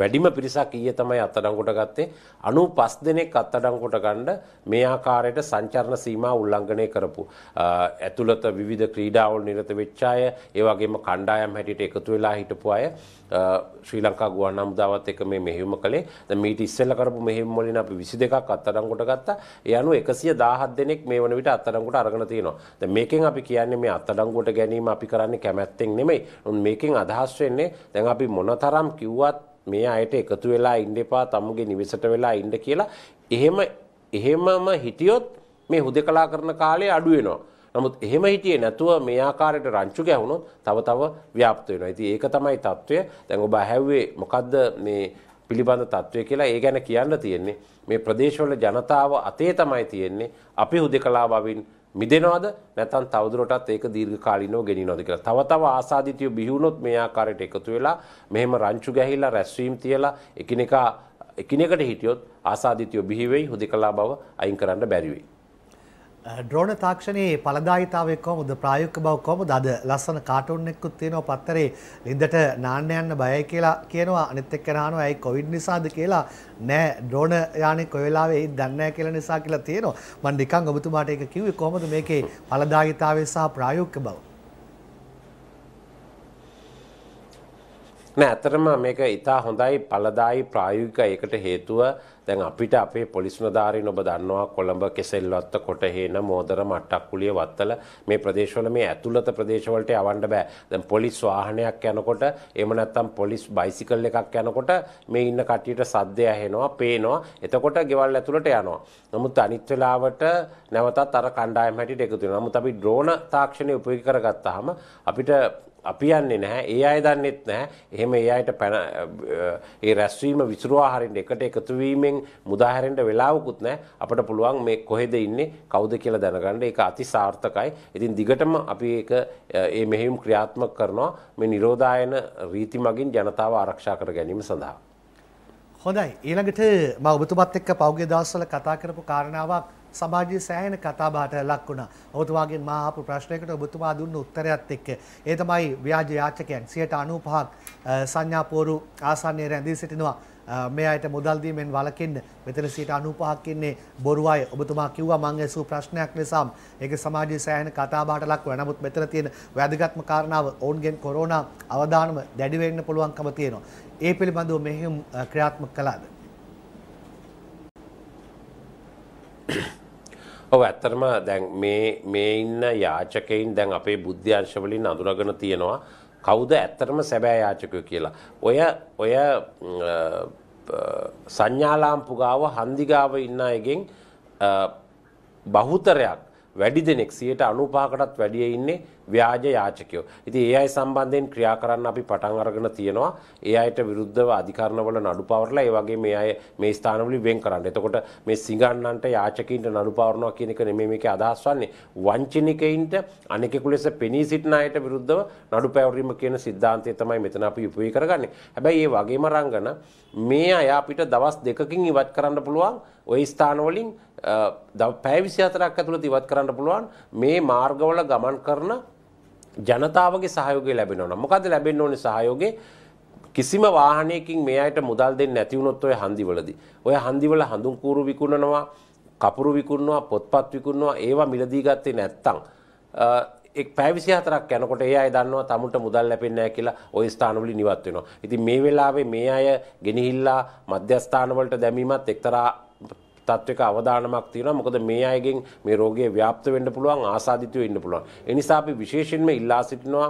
වැඩිම පිරිසක් ඊයේ තමයි අත්අඩංගුවට ගත්තේ 95 දෙනෙක් අත්අඩංගුවට ගන්න මේ ආකාරයට සංචරණ සීමා උල්ලංඝනය කරපු ඇතුළත විවිධ ක්‍රීඩාවල නිරත වෙච්ච අය ඒ වගේම කණ්ඩායම් හැටියට එකතු වෙලා හිටපු අය ශ්‍රී ලංකා ගුවන් හමුදාවත් එක්ක මේ මෙහෙයුම කළේ දැන් මීට ඉස්සෙල්ලා කරපු මෙහෙයුම් වලින් අපි 22ක් අත්අඩංගුවට ගත්තා ඒ අනුව 117 දෙනෙක් මේ වන විට අත්අඩංගුවට අරගෙන තියෙනවා දැන් මේකෙන් අපි කියන්නේ මේ අත්අඩංගුවට ගැනීම අපි කරන්නේ කැමැත්තෙන් නෙමෙයි මේකෙන් අදහස් වෙන්නේ දැන් අපි මොනතරම් කිව්වත් මේ අයට එකතු වෙලා ඉන්න එපා තමුගේ නිවෙසට වෙලා ඉන්න කියලා එහෙම එහෙමම හිටියොත් මේ හුදකලා කරන කාලේ අඩු වෙනවා. නමුත් එහෙම හිටියේ නැතුව මේ ආකාරයට රංචු ගැහුණොත් තව තව ව්‍යාප්ත වෙනවා. ඉතින් ඒක තමයි తত্ত্বය. දැන් ඔබ ඇහුවේ මොකද්ද මේ පිළිබඳ తত্ত্বය කියලා ඒ ගැන කියන්න තියෙන්නේ. මේ ප්‍රදේශවල ජනතාව අතේ තමයි තියෙන්නේ. අපි හුදකලා බවින් මිදෙනවද නැත්නම් තවදුරටත් ඒක දීර්ඝකාලීනව ගෙනිනවද කියලා. තව තව ආසාදිතිය බිහිවුනොත් මේ ආකාරයට එකතු වෙලා මෙහෙම රංචු ගැහිලා රැස්වීම් තියලා එකිනෙකා එකිනෙකට හිටියොත් ආසාදිතිය බිහි වෙයි හුදකලා බව අයින් කරන්න බැරි වෙයි. ඩ්‍රෝන තාක්ෂණයේ පළදායිතාවය කොහොමද ප්‍රායෝගික බව කොහොමද අද ලස්සන කාටුන් එකකුත් තියෙනවා පත්තරේ ලින්දට නාන්න යන්න බයයි කියලා කියනවා අනිත් එක්කන අහනවා ඇයි කොවිඩ් නිසාද කියලා නෑ ඩ්‍රෝන යානේ කොයි වෙලාවෙ ඒත් දන්නේ නැහැ කියලා නිසා කියලා තියෙනවා මම නිකන් ඔබතුමාට ඒක කිව්වේ කොහොමද මේකේ පළදායිතාවය සහ ප්‍රායෝගික බව නෑ ඇත්තටම මේක ඉතා හොඳයි පළදායි ප්‍රායෝගික ඒකට හේතුව දැන් අපිට අපේ පොලිස් නිලධාරීන් ඔබ දන්නවා කොළඹ කෙසෙල්වත්ත කොටහේන මෝදර මට්ටක්කුලිය වත්තල මේ ප්‍රදේශවල මේ ඇතුළත ප්‍රදේශවලට යවන්න බෑ. දැන් පොලිස් වාහනයක් යනකොට එහෙම නැත්නම් පොලිස් බයිසිකල් එකක් යනකොට මේ ඉන්න කට්ටියට සද්දය ඇහෙනවා, පේනවා. එතකොට ගෙවල් ඇතුළට යනවා. නමුත් අනිත් වෙලාවට නැවතත් අර කණ්ඩායම් හැටියට එකතු වෙනවා. නමුත් අපි ඩ්‍රෝන තාක්ෂණය උපයෝගී කරගත්තාම අපිට අපි යන්නේ නැහැ. ඒ අය දන්නෙත් නැහැ. එහෙම ඒ අයට පැන ඒ රැස්වීම විසිරුවා හරින්න එකට එකතු වීමෙන් මුදා හැරෙන්න වෙලාවකුත් නැහැ. අපිට පුළුවන් මේ කොහෙද ඉන්නේ, කවුද කියලා දැනගන්න. ඒක අති සාර්ථකයි. ඉතින් දිගටම අපි ඒක මේ මෙහෙයුම් ක්‍රියාත්මක කරනවා මේ නිරෝධායන රීති මගින් ජනතාව ආරක්ෂා කර ගැනීම සඳහා. හොඳයි. ඊළඟට මම ඔබතුමත් එක්ක පෞගේ දවස්වල කතා කරපු කාරණාවක් සමාජයේ සෑහෙන කතාබහට ලක් වුණා. ඔබතුමාගෙන් මා අහපු ප්‍රශ්නයකට ඔබතුමා දුන්න උත්තරයත් එක්ක ඒ තමයි ව්‍යාජ යාචකයන් 95ක් සංඥාපෝරු ආසන්නයේ රැඳී සිටිනවා. මේ අයට මුදල් දීමෙන් වළකින්න මෙතන 95ක් ඉන්නේ බොරු අය. ඔබතුමා කිව්වා මම ඇසූ ප්‍රශ්නයක් නිසාම ඒක සමාජයේ සෑහෙන කතාබහට ලක් වුණා. නමුත් මෙතන තියෙන වැදගත්ම කාරණාව ඔවුන්ගෙන් කොරෝනා අවදානම දැඩි වෙන්න පුළුවන්කම තියෙනවා. ඒ පිළිබඳව මෙහෙම ක්‍රියාත්මක කළාද? Yeah. ඔව ඇත්තරම දැන් මේ මේ ඉන්න යාචකයින් දැන් අපේ බුද්ධ්‍යංශවලින් අඳුරගෙන තියෙනවා කවුද ඇත්තරම සැබෑ යාචකය කියලා. ඔය ඔය සංඥාලාම්පු ගාව හන්දිගාව ඉන්න අයගෙන් බහුතරයක් වැඩි දෙනෙක් සියයට අනුපාකටත් වැඩිය ඉන්නේ ව්‍යාජ යාචකයෝ. ඉතින් ඒ අය සම්බන්ධයෙන් ක්‍රියා කරන්න අපි පටන් අරගෙන තියෙනවා. ඒ අයට විරුද්ධව අධිකරණවල නඩු පවරලා ඒ වගේ මේ අය මේ ස්ථානවලින් වෙන් කරන්න. එතකොට මේ සිඟන්නන්ට යාචකින්ට නඩු පවරනවා කියන එක නෙමෙයි මේකේ අදහස් වන්නේ. වංචනිකයින්ට අනෙකෙකු ලෙස පෙනී සිටින අයට විරුද්ධව නඩු පැවරීම කියන સિદ્ધාන්තය තමයි මෙතන අපි උපයෝගී කරගන්නේ. හැබැයි ඒ වගේම රංගන මේ අය අපිට දවස් දෙකකින් ඉවත් කරන්න පුළුවන් ওই ස්ථානවලින් පැය 24ක් ඇතුළත ඉවත් කරන්න පුළුවන් මේ මාර්ගවල ගමන් කරන ජනතාවගේ සහයෝගය ලැබෙනවා නම් මොකද්ද ලැබෙන්න ඕනේ සහයෝගේ කිසිම වාහනයකින් මේ අයට මුදල් දෙන්න නැති වුණොත් ඔය හන්දිවලදී ඔය හන්දිවල හඳුන් කූරු විකුණනවා කපුරු විකුණනවා පොත්පත් විකුණනවා ඒවා මිලදී ගත්තේ නැත්තම් එක් පැවිසි හතරක් යනකොට ඒ අය දන්නවා තමුන්ට මුදල් ලැබෙන්නේ නැහැ කියලා ওই ස්ථානවලින් නිවත් වෙනවා. ඉතින් මේ වෙලාවේ මේ අය ගෙනහිල්ලා මධ්‍යස්ථානවලට දැමීමත් එක්තරා තත්වක අවධානමක් තියෙනවා මොකද මේ අයගෙන් මේ රෝගය ව්‍යාප්ත වෙන්න පුළුවන් ආසාදිතයෝ ඉන්න පුළුවන්. ඒ නිසා අපි විශේෂයෙන්ම ඉල්ලා සිටිනවා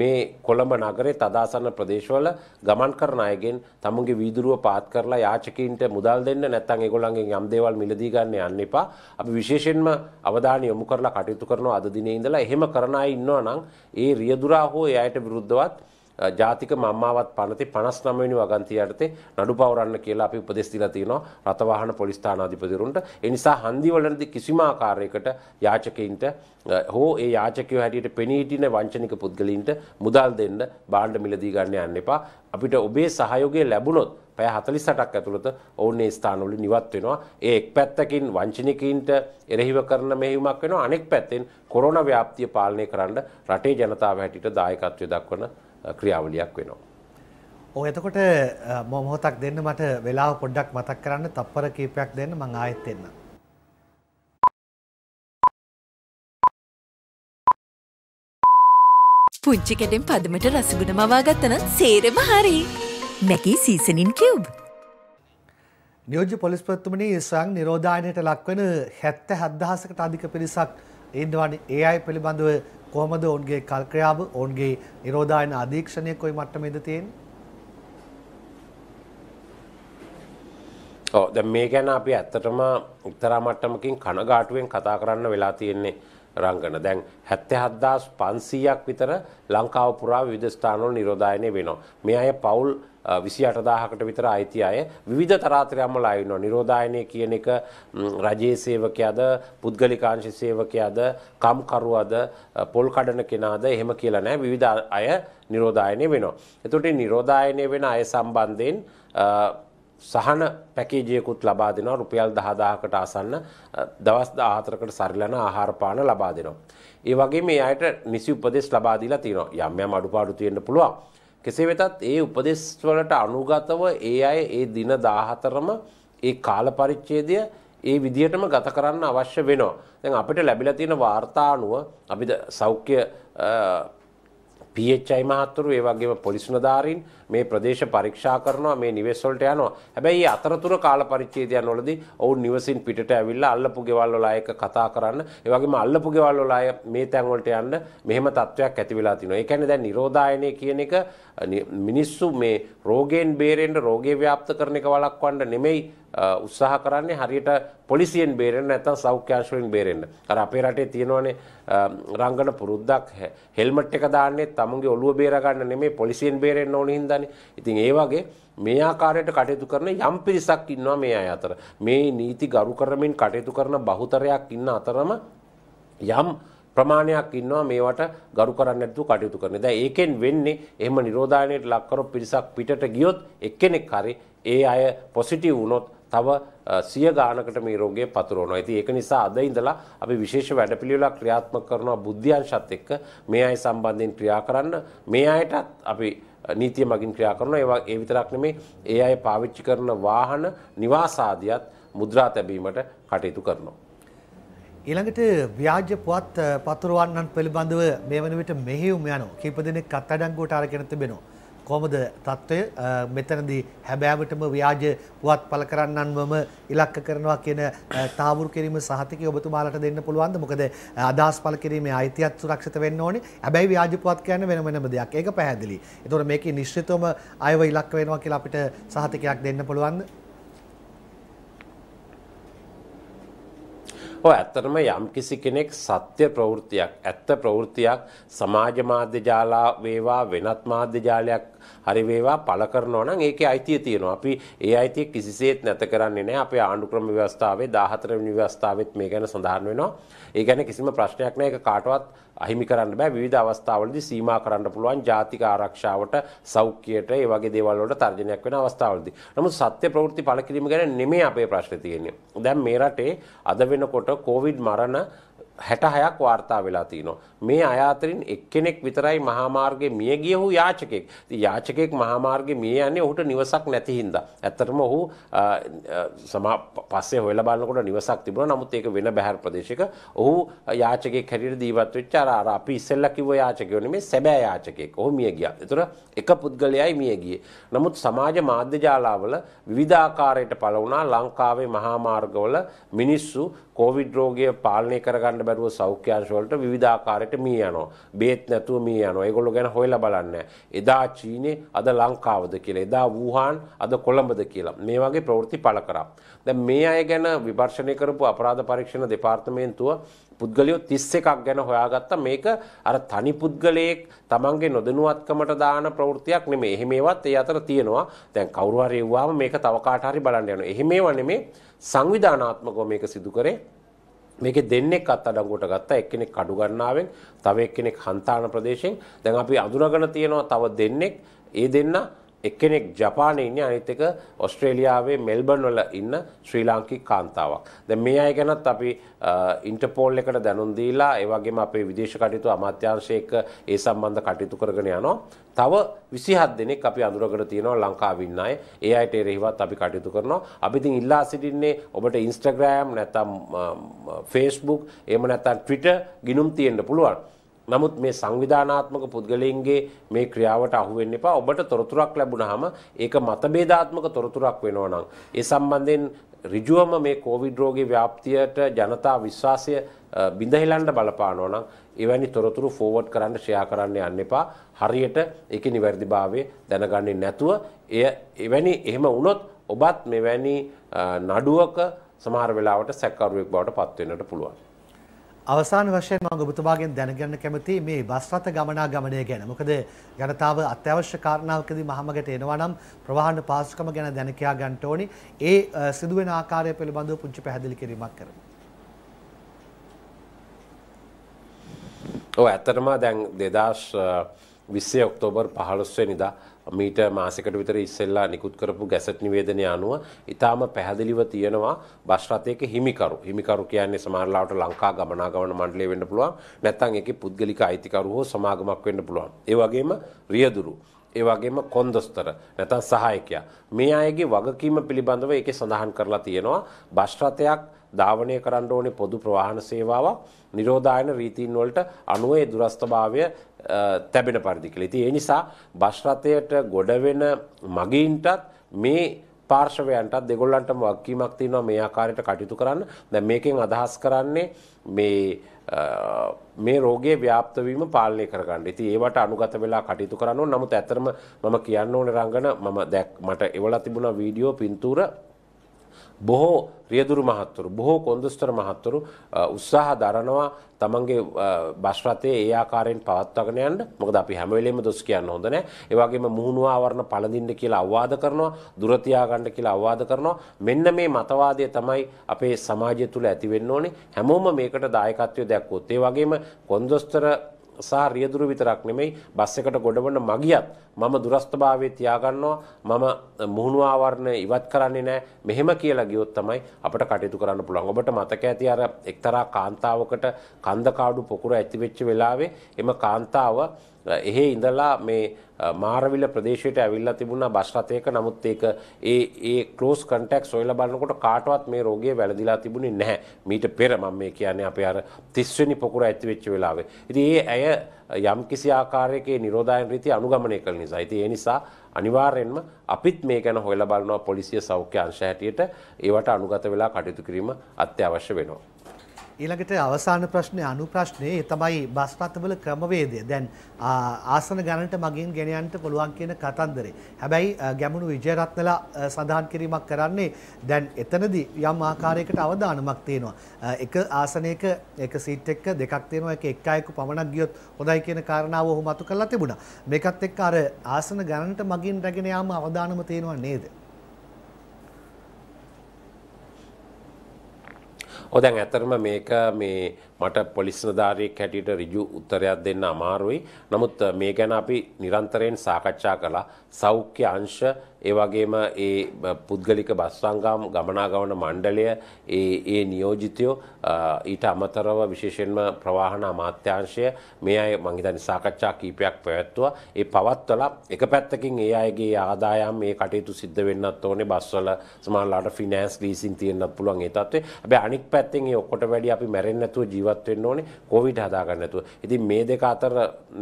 මේ කොළඹ නගරේ තදාසන්න ප්‍රදේශවල ගමන් කරන අයගෙන් තමුන්ගේ වීදුරුව පාත් කරලා යාචකීන්ට මුදල් දෙන්න නැත්නම් ඒගොල්ලන්ගෙන් යම් දේවල් මිලදී ගන්න යන්න එපා. අපි විශේෂයෙන්ම අවධානය යොමු කරලා කටයුතු කරනවා අද දිනේ ඉඳලා. එහෙම කරන අය ඉන්නවා නම් ඒ රියදුරා හෝ ඒ අයට විරුද්ධවත් ජාතික මම්මාවත් පනති 59 වෙනි වගන්තිය යටතේ නඩු පවරන්න කියලා අපි උපදෙස් දීලා තිනවා රථවාහන පොලිස් ස්ථානාධිපතිවරුන්ට. ඒ නිසා හන්දිවලදී කිසිම ආකාරයකට යාචකයින්ට හෝ ඒ යාචකයෝ හැටියට පෙනී සිටින වංචනික පුද්ගලයින්ට මුදල් දෙන්න බාණ්ඩ මිලදී ගන්න යන්න එපා. අපිට ඔබේ සහයෝගය ලැබුණොත් පැය 48ක් ඇතුළත ඔවුන් ඒ ස්ථානවල නිවත් වෙනවා. ඒ එක් පැත්තකින් වංචනිකයින්ට එරෙහිව කරන මෙහෙයුමක් වෙනවා. අනෙක් පැත්තෙන් කොරෝනා ව්‍යාප්තිය පාලනය කරන්න රටේ ජනතාව හැටියට දායකත්වය දක්වන ක්‍රියාවලියක් වෙනවා. ඔය එතකොට මොහොතක් දෙන්න මට වෙලාව පොඩ්ඩක් මතක් කරන්න තප්පර කීපයක් දෙන්න මං ආයෙත් එන්නම්. පුංචි කෙඩෙන් පදමට රසගුණ මවා ගත්තන සේරම හරි. මැකී සීසනින් කිව්. නියෝජ්‍ය පොලිස්පත්තුමනි සං නිරෝධායනයට ලක්වෙන හැත්ත හැද්දහසකට අධික පිරිසක් ඉන්දවානි ඒ අයි පිළිබඳව කොහොමද ඔවුන්ගේ කල්ක්‍රියාව ඔවුන්ගේ නිරෝධායන අධීක්ෂණය කොයි මට්ටමේද තියෙන්නේ ඔව් දැන් මේ ගැන අපි ඇත්තටම උත්තරා මට්ටමකින් කනගාටුවෙන් කතා කරන්න වෙලා තියෙන්නේ රංගන දැන් හැත්තේ හද්දාස් පන්සීයක් විතර ලංකාව පුරා විධස්ථානවල නිරෝධායනය වෙනවා. මේ අය පවුල් විසි අටදාහකට විතර අයිති අය විධ තරාතරයම්මල අයිනවා නිරෝධායනය කියන එක රජයේ සේවකයද පුද්ගලිකාංශි සේවකයද කම්කරුවද පොල් කඩන කෙනාද එහෙම කියලා නෑ විධ අය නිරෝධායනය වෙනවා. එතුට නිරෝධායනය වෙන අය සම්බන්ධයෙන් සහන පැකේජයකුත් ලබා දෙනවා රුපියල් දහදාහකට ආසන්න දවස් දාහතරකට සරිලන ආහාරපාන ලබා දෙනවා. ඒ වගේ මේ අයට නිසි උපදෙස් ලබාදීලා තියෙනවා යම් යම් අඩුපාඩු තියෙන්න පුළුවන්. කෙසේ වෙතත් ඒ උපදෙස් වලට අනුගතව ඒ අය ඒ දින 14ම ඒ කාල පරිච්ඡේදය ඒ විදිහටම ගත කරන්න අවශ්‍ය වෙනවා. දැන් අපිට ලැබිලා තියෙන වාර්තා අනුව අපි සෞඛ්‍ය PHI මහත්වරු ඒ වගේම පොලිස් නිලධාරීන් මේ ප්‍රදේශ පරීක්ෂා කරනවා මේ නිවෙස් වලට යනවා. හැබැයි අතරතුර කාල පරිච්ඡේදයන් වලදී ඔවුන් නිවසින් පිටට ඇවිල්ලා අල්ලපු ගෙවල් වල අය එක කතා කරන්න, ඒ වගේම අල්ලපු ගෙවල් වල අය මේ තැන් වලට යන්න මෙහෙම තත්වයක් ඇති වෙලා තිනවා. ඒ කියන්නේ දැන් නිරෝධායනය කියන එක මිනිස්සු මේ රෝගයෙන් බේරෙන්න රෝගේ ව්‍යාප්ත කරන එක වළක්වන්න නෙමෙයි උත්සාහ කරන්නේ හරියට පොලිසියෙන් බේරෙන්න නැත්නම් සෞඛ්‍යාංශවලින් බේරෙන්න. අර අපේ රටේ තියෙනවනේ රංගන පුරුද්දක් හෙල්මට් එක දාන්නේ තමුන්ගේ ඔළුව බේර ගන්න නෙමෙයි පොලිසියෙන් බේරෙන්න ඕන හින්දා හින්දානේ. ඉතින් ඒ වගේ මේ ආකාරයට කටයුතු කරන යම් පිරිසක් ඉන්නවා මේ අය අතර. මේ නීති ගරු කරමින් කටයුතු කරන බහුතරයක් ඉන්න අතරම යම් ප්‍රමාණයක් ඉන්නවා මේවට ගරු කරන්න නැතුව කටයුතු කරන. දැන් ඒකෙන් වෙන්නේ එහෙම නිරෝධායනයට ලක් කරොත් පිරිසක් පිටට ගියොත් එක්කෙනෙක් හරි ඒ අය පොසිටිව් වුණොත් තව සිය ගානකට මේ රෝගය පතුරවනවා. ඉතින් ඒක නිසා අද ඉඳලා අපි විශේෂ වැඩපිළිවෙලක් ක්‍රියාත්මක කරනවා බුද්ධ්‍යංශත් එක්ක මේ අය සම්බන්ධයෙන් ක්‍රියා කරන්න. මේ අයටත් අපි නීතිය මගින් ක්‍රියා කරනවා ඒවා ඒ විතරක් නෙමෙයි ඒ අය පාවිච්චි කරන වාහන නිවාස ආදියත් මුද්‍රා තැබීමට කටයුතු කරනවා ඊළඟට ව්‍යාජ පුවත් පතුරවන්නන් පිළිබඳව මේ වන විට මෙහෙයුම් යනවා කීප දෙනෙක් අත්අඩංගුවට අරගෙන තිබෙනවා කොහොමද තත්ත්වය මෙතනදී හැබෑවටම ව්‍යාජ පුවත් පළ කරන්නන්වම ඉලක්ක කරනවා කියන තාවුරු කිරීම සහතිකය ඔබතුමාලට දෙන්න පුළුවන්ද මොකද අදහස් පළ කිරීමේ අයිතියත් සුරක්ෂිත වෙන්න ඕනේ හැබැයි ව්‍යාජ පුවත් කියන්නේ වෙන වෙනම දෙයක් ඒක පැහැදිලි ඒතකොට මේකේ නිශ්චිතවම අයව ඉලක්ක වෙනවා කියලා අපිට සහතිකයක් දෙන්න පුළුවන්ද ඔව් ඇත්තටම යම්කිසි කෙනෙක් සත්‍ය ප්‍රවෘත්තියක් ඇත්ත ප්‍රවෘත්තියක් සමාජ මාධ්‍ය ජාලා වේවා වෙනත් මාධ්‍ය ජාලයක් හරි වේවා පළ කරනවා නම් ඒකේ අයිතිය තියෙනවා. අපි ඒ අයිතිය කිසිසේත් නැත කරන්නේ නැහැ. අපේ ආණ්ඩුක්‍රම ව්‍යවස්ථාවේ 14 වෙනි ව්‍යවස්ථාවෙත් මේ ගැන සඳහන් වෙනවා. ඒ ගැන කිසිම ප්‍රශ්නයක් නැහැ. ඒක කාටවත් අහිමි කරන්න බෑ විධ අවස්ථාවලදි සීමා කරන්න පුළුවන් ජාතික ආරක්ෂාවට සෞඛ්‍යයට ඒ වගේ දේවල්ලට තර්ජනයක් වෙන අවස්ථාවලදි. නමුත් සත්‍ය ප්‍රවෘත්ති පළ කිරීම ගැන නෙමේ අපේ ප්‍රශ්න තියෙන්නේ. දැන් මේ රටේ අද වෙනකොට කොවිඩ් මරණ හැටහයක් වාර්තා වෙලා තිනවා. මේ අයාතරින් එක්කෙනෙක් විතරයි මහාමාර්ගයේ මිය ගියහු යාචකෙක්. යාචකෙක් මහාමාර්ගයේ මිය යන්නේ ඔහුට නිවසක් නැති හින්දා. ඇත්තටම ඔහු සමා පස්සේ හොයලා බලනකොට නිවසක් තිබුණා. නමුත් ඒක වෙන බහැර ප්‍රදේශයක ඔහු යාචකෙක් හැටියට ජීවත් වෙච්ච අර අර අපි ඉස්සෙල්ලා කිව්ව යාචකයෝ නෙමෙයි සැබෑ යාචකෙක්. ඔහු මිය ගියා. ඒතර එක පුද්ගලයයි මිය ගියේ. නමුත් සමාජ මාධ්‍ය ජාලාවල විවිධාකාරයට පළ වුණා ලංකාවේ මහාමාර්ගවල මිනිස්සු කෝවිඩ් රෝගය පාලනය කරගන්න බැරුව සෞඛ්‍යංශවලට විවිධාකාරයට මිය යනවා. බේත් නැතුව මිය යනවා. ඒගොල්ලෝ ගැන හොයලා බලන්න. එදා චීනේ අද ලංකාවද කියලා. එදා වූහාන් අද කොළඹද කියලා. මේ වගේ ප්‍රවෘත්ති පළ කරා. දැන් මේ අය ගැන විමර්ශනය කරපු අපරාධ පරීක්ෂණ දෙපාර්තමේන්තුව පුද්ගලයෝ 31ක් ගැන හොයාගත්තා මේක අර තනි පුද්ගලයෙක් තමන්ගේ නොදැනුවත්කමට දාන ප්‍රවෘත්තියක් නෙමෙයි. එහෙම ඒවත් ඒ අතර තියෙනවා. දැන් කවුරු හරි එව්වාම මේක තව කාට හරි බලන්න යනවා. එහෙම ඒවා නෙමෙයි. සංවිධානාත්මකව මේක සිදු කරේ මේක දෙන්නෙක් අත් අඩංගුවට ගත්තා එක්කෙනෙක් කඩු ගන්නාවෙන් තව එක්කෙනෙක් හන්තාන ප්‍රදේශයෙන් දැන් අපි අඳුනගෙන තියෙනවා තව දෙන්නෙක් ඒ දෙන්නා එක්කෙනෙක් ජපානයේ ඉන්නේ අනිත් එක ඔස්ට්‍රේලියාවේ මෙල්බර්න් වල ඉන්න ශ්‍රී ලාංකික කාන්තාවක්. දැන් මේ අය ගැනත් අපි ඉන්ටර්පෝල් එකට දැනුම් දීලා ඒ වගේම අපේ විදේශ කටයුතු අමාත්‍යාංශය එක්ක ඒ සම්බන්ධ කටයුතු කරගෙන යනවා. තව 27 දෙනෙක් අපි අඳුරගෙන තියෙනවා ලංකාවේ ඉන්න අය. ඒ අයට එරෙහිවත් අපි කටයුතු කරනවා. අපි ඉතින් ඉල්ලා සිටින්නේ ඔබට Instagram නැත්නම් Facebook එහෙම නැත්නම් Twitter ගිනුම් තියෙන්න පුළුවන්. නමුත් මේ සංවිධානාත්මක පුද්ගලයන්ගේ මේ ක්‍රියාවට අහු වෙන්න එපා. ඔබට තොරතුරක් ලැබුණාම ඒක මතභේදාත්මක තොරතුරක් වෙනවා නම් ඒ සම්බන්ධයෙන් ඍජුවම මේ කොවිඩ් රෝගේ ව්‍යාප්තියට ජනතා විශ්වාසය බිඳහෙලන්න බලපානවා නම් එවැනි තොරතුරු ෆෝවර්ඩ් කරන්න ෂෙයා කරන්න යන්න එපා. හරියට ඒකේ නිවැරදිභාවය දැනගන්නේ නැතුව එය එවැනි එහෙම වුණොත් ඔබත් මෙවැනි නඩුවක සමහර වෙලාවට සැකකරුවෙක් බවට පත් වෙන්නට පුළුවන්. අවසාන වශයෙන් මම ඔබතුමාගෙන් දැනගන්න කැමතියි මේ බස් රථ ගමනාගමනය ගැන. මොකද ජනතාව අත්‍යවශ්‍ය කාරණාවකදී මහමගට එනවා නම් ප්‍රවාහන පාසුකම ගැන දැන කියා ගන්න ඕනි. ඒ සිදුවෙන ආකාරය පිළිබඳව පුංචි පැහැදිලි කිරීමක් කරමු. ඔව් ඇත්තටම දැන් 2020 ඔක්තෝබර් 15 වෙනිදා මීට මාසකට විතර ඉස්සෙල්ලා නිකුත් කරපු ගැසට් නිවේදනය අනුව ඉතාම පැහැදිලිව තියෙනවා බස් රථයක හිමිකරු. හිමිකරු කියන්නේ සමහරලාට ලංකා ගමනාගමන මණ්ඩලය වෙන්න පුළුවන්. නැත්නම් ඒකේ පුද්ගලික අයිතිකරු හෝ සමාගමක් වෙන්න පුළුවන්. ඒ වගේම රියදුරු ඒ වගේම කොන්දොස්තර නැත්නම් සහායකයා මේ අයගේ වගකීම පිළිබඳව ඒකේ සඳහන් කරලා තියෙනවා බස් රථයක් ධාවනය කරන්න ඕනේ පොදු ප්‍රවාහන සේවාවක් නිරෝධායන රීතීන් වලට අනුව ඒ දුරස්ථභාවය තැබෙන පරිදි කියලා. ඉතින් ඒ නිසා බස් රථයට ගොඩ වෙන මගීන්ටත් මේ පාර්ශවයන්ටත් දෙගොල්ලන්ටම වගකීමක් තියෙනවා මේ ආකාරයට කටයුතු කරන්න. දැන් මේකෙන් අදහස් කරන්නේ මේ මේ රෝගයේ ව්‍යාප්ත වීම පාලනය කරගන්න. ඉතින් ඒවට අනුගත වෙලා කටයුතු කරනවා. නමුත් ඇත්තරම මම කියන්න ඕනේ රංගන මම දැක් මට එවලා තිබුණා වීඩියෝ පින්තූර බොහෝ රියදුරු මහත්තුරු බොහෝ කොන්දස්තර මහත්තුරු උත්සාහ දරනවා තමන්ගේ බස්රතේ ඒ ආකාරයෙන් පවත්වාගෙන යන්න මොකද අපි හැම වෙලෙම දොස් කියන්න හොඳ නැහැ ඒ වගේම මුහුණුව ආවරණ පළඳින්න කියලා අවවාද කරනවා දුර තියා ගන්න කියලා අවවාද කරනවා මෙන්න මේ මතවාදය තමයි අපේ සමාජය තුළ ඇති වෙන්න ඕනේ හැමෝම මේකට දායකත්වය දැක්වුවොත් ඒ වගේම කොන්දස්තර සහ රියදුරු විතරක් නෙමෙයි බස් එකට ගොඩවන මගියත් මම දුරස්ථභාවයේ තියාගන්නවා මම මුහුණු ආවරණය ඉවත් කරන්නේ නැහැ මෙහෙම කියලා ගියොත් තමයි අපිට කටයුතු කරන්න පුළුවන් ඔබට මතක ඇති අර එක්තරා කාන්තාවකට කන්ද කාඩු පොකුර ඇති වෙච්ච වෙලාවේ එම කාන්තාව එහෙ ඉඳලා මේ මාරවිල ප්‍රදේශයට ඇවිල්ලා තිබුණා බස් රථයක නමුත් ඒක ඒ ඒ ක්ලෝස් කන්ටැක්ට් සොයලා බලනකොට කාටවත් මේ රෝගය වැළඳිලා තිබුණේ නැහැ. මීට පෙර මම මේ කියන්නේ අපේ අර 30 වෙනි පොකුර ඇති වෙච්ච වෙලාවේ. ඉතින් ඒ ඇය යම් කිසි ආකාරයකේ නිරෝධායන රීති අනුගමනය කළ නිසා. ඉතින් ඒ නිසා අනිවාර්යෙන්ම අපිත් මේ ගැන හොයලා බලනවා පොලිසිය සෞඛ්‍ය අංශ හැටියට ඒවට අනුගත වෙලා කටයුතු කිරීම අත්‍යවශ්‍ය වෙනවා. ඊළඟට අවසාන ප්‍රශ්නේ අනු ප්‍රශ්නේ තමයි බස් රථවල ක්‍රමවේදය. දැන් ආසන ගණනට මගින් ගෙන යන්න පුළුවන් කියන කතන්දරේ. හැබැයි ගැමුණු විජයරත්නලා සඳහන් කිරීමක් කරන්නේ දැන් එතනදී යම් ආකාරයකට අවධානමක් තියෙනවා. එක ආසනයක එක සීට් එක දෙකක් තියෙනවා. ඒක එක් අයෙකු පමණක් ගියොත් හොඳයි කියන කාරණාව ඔහු මතු කරලා තිබුණා. මේකත් එක්ක අර ආසන ගණනට මගින් රැගෙන යාම අවධානම තියෙනවා නේද? දැන් ඇතරම මේක මේ මට පොලිස්නධාරයෙක් හැටියට රිජු උත්තරයක් දෙන්න අමාරුයි. නමුත් මේ ගැන අපි නිරන්තරයෙන් සාකච්ඡා කළා. සෞඛ්‍ය අංශ ඒ වගේම ඒ පුද්ගලික බස් සංගම් ගමනාගමන මණ්ඩලය ඒ ඒ නියෝජිතයෝ ඊට අමතරව විශේෂයෙන්ම ප්‍රවාහන අමාත්‍යංශය මේ අය මං හිතන්නේ සාකච්ඡා කීපයක් පැවැත්තුවා. ඒ පවත්වලා එක පැත්තකින් ඒ අයගේ ආදායම් මේ කටයුතු සිද්ධ වෙන්නත් ඕනේ බස්වල සමහරලාට ෆිනෑන්ස් ලීසින් තියෙන්නත් පුළුවන් ඒ තත්ත්වේ. හැබැයි අනිත් පැත්තෙන් ඒ ඔක්කොට වැඩි අපි මැරෙන්නේ නැතුව ජීවත් වෙන්න ඕනේ කොවිඩ් හදාගන්න නැතුව. ඉතින් මේ දෙක අතර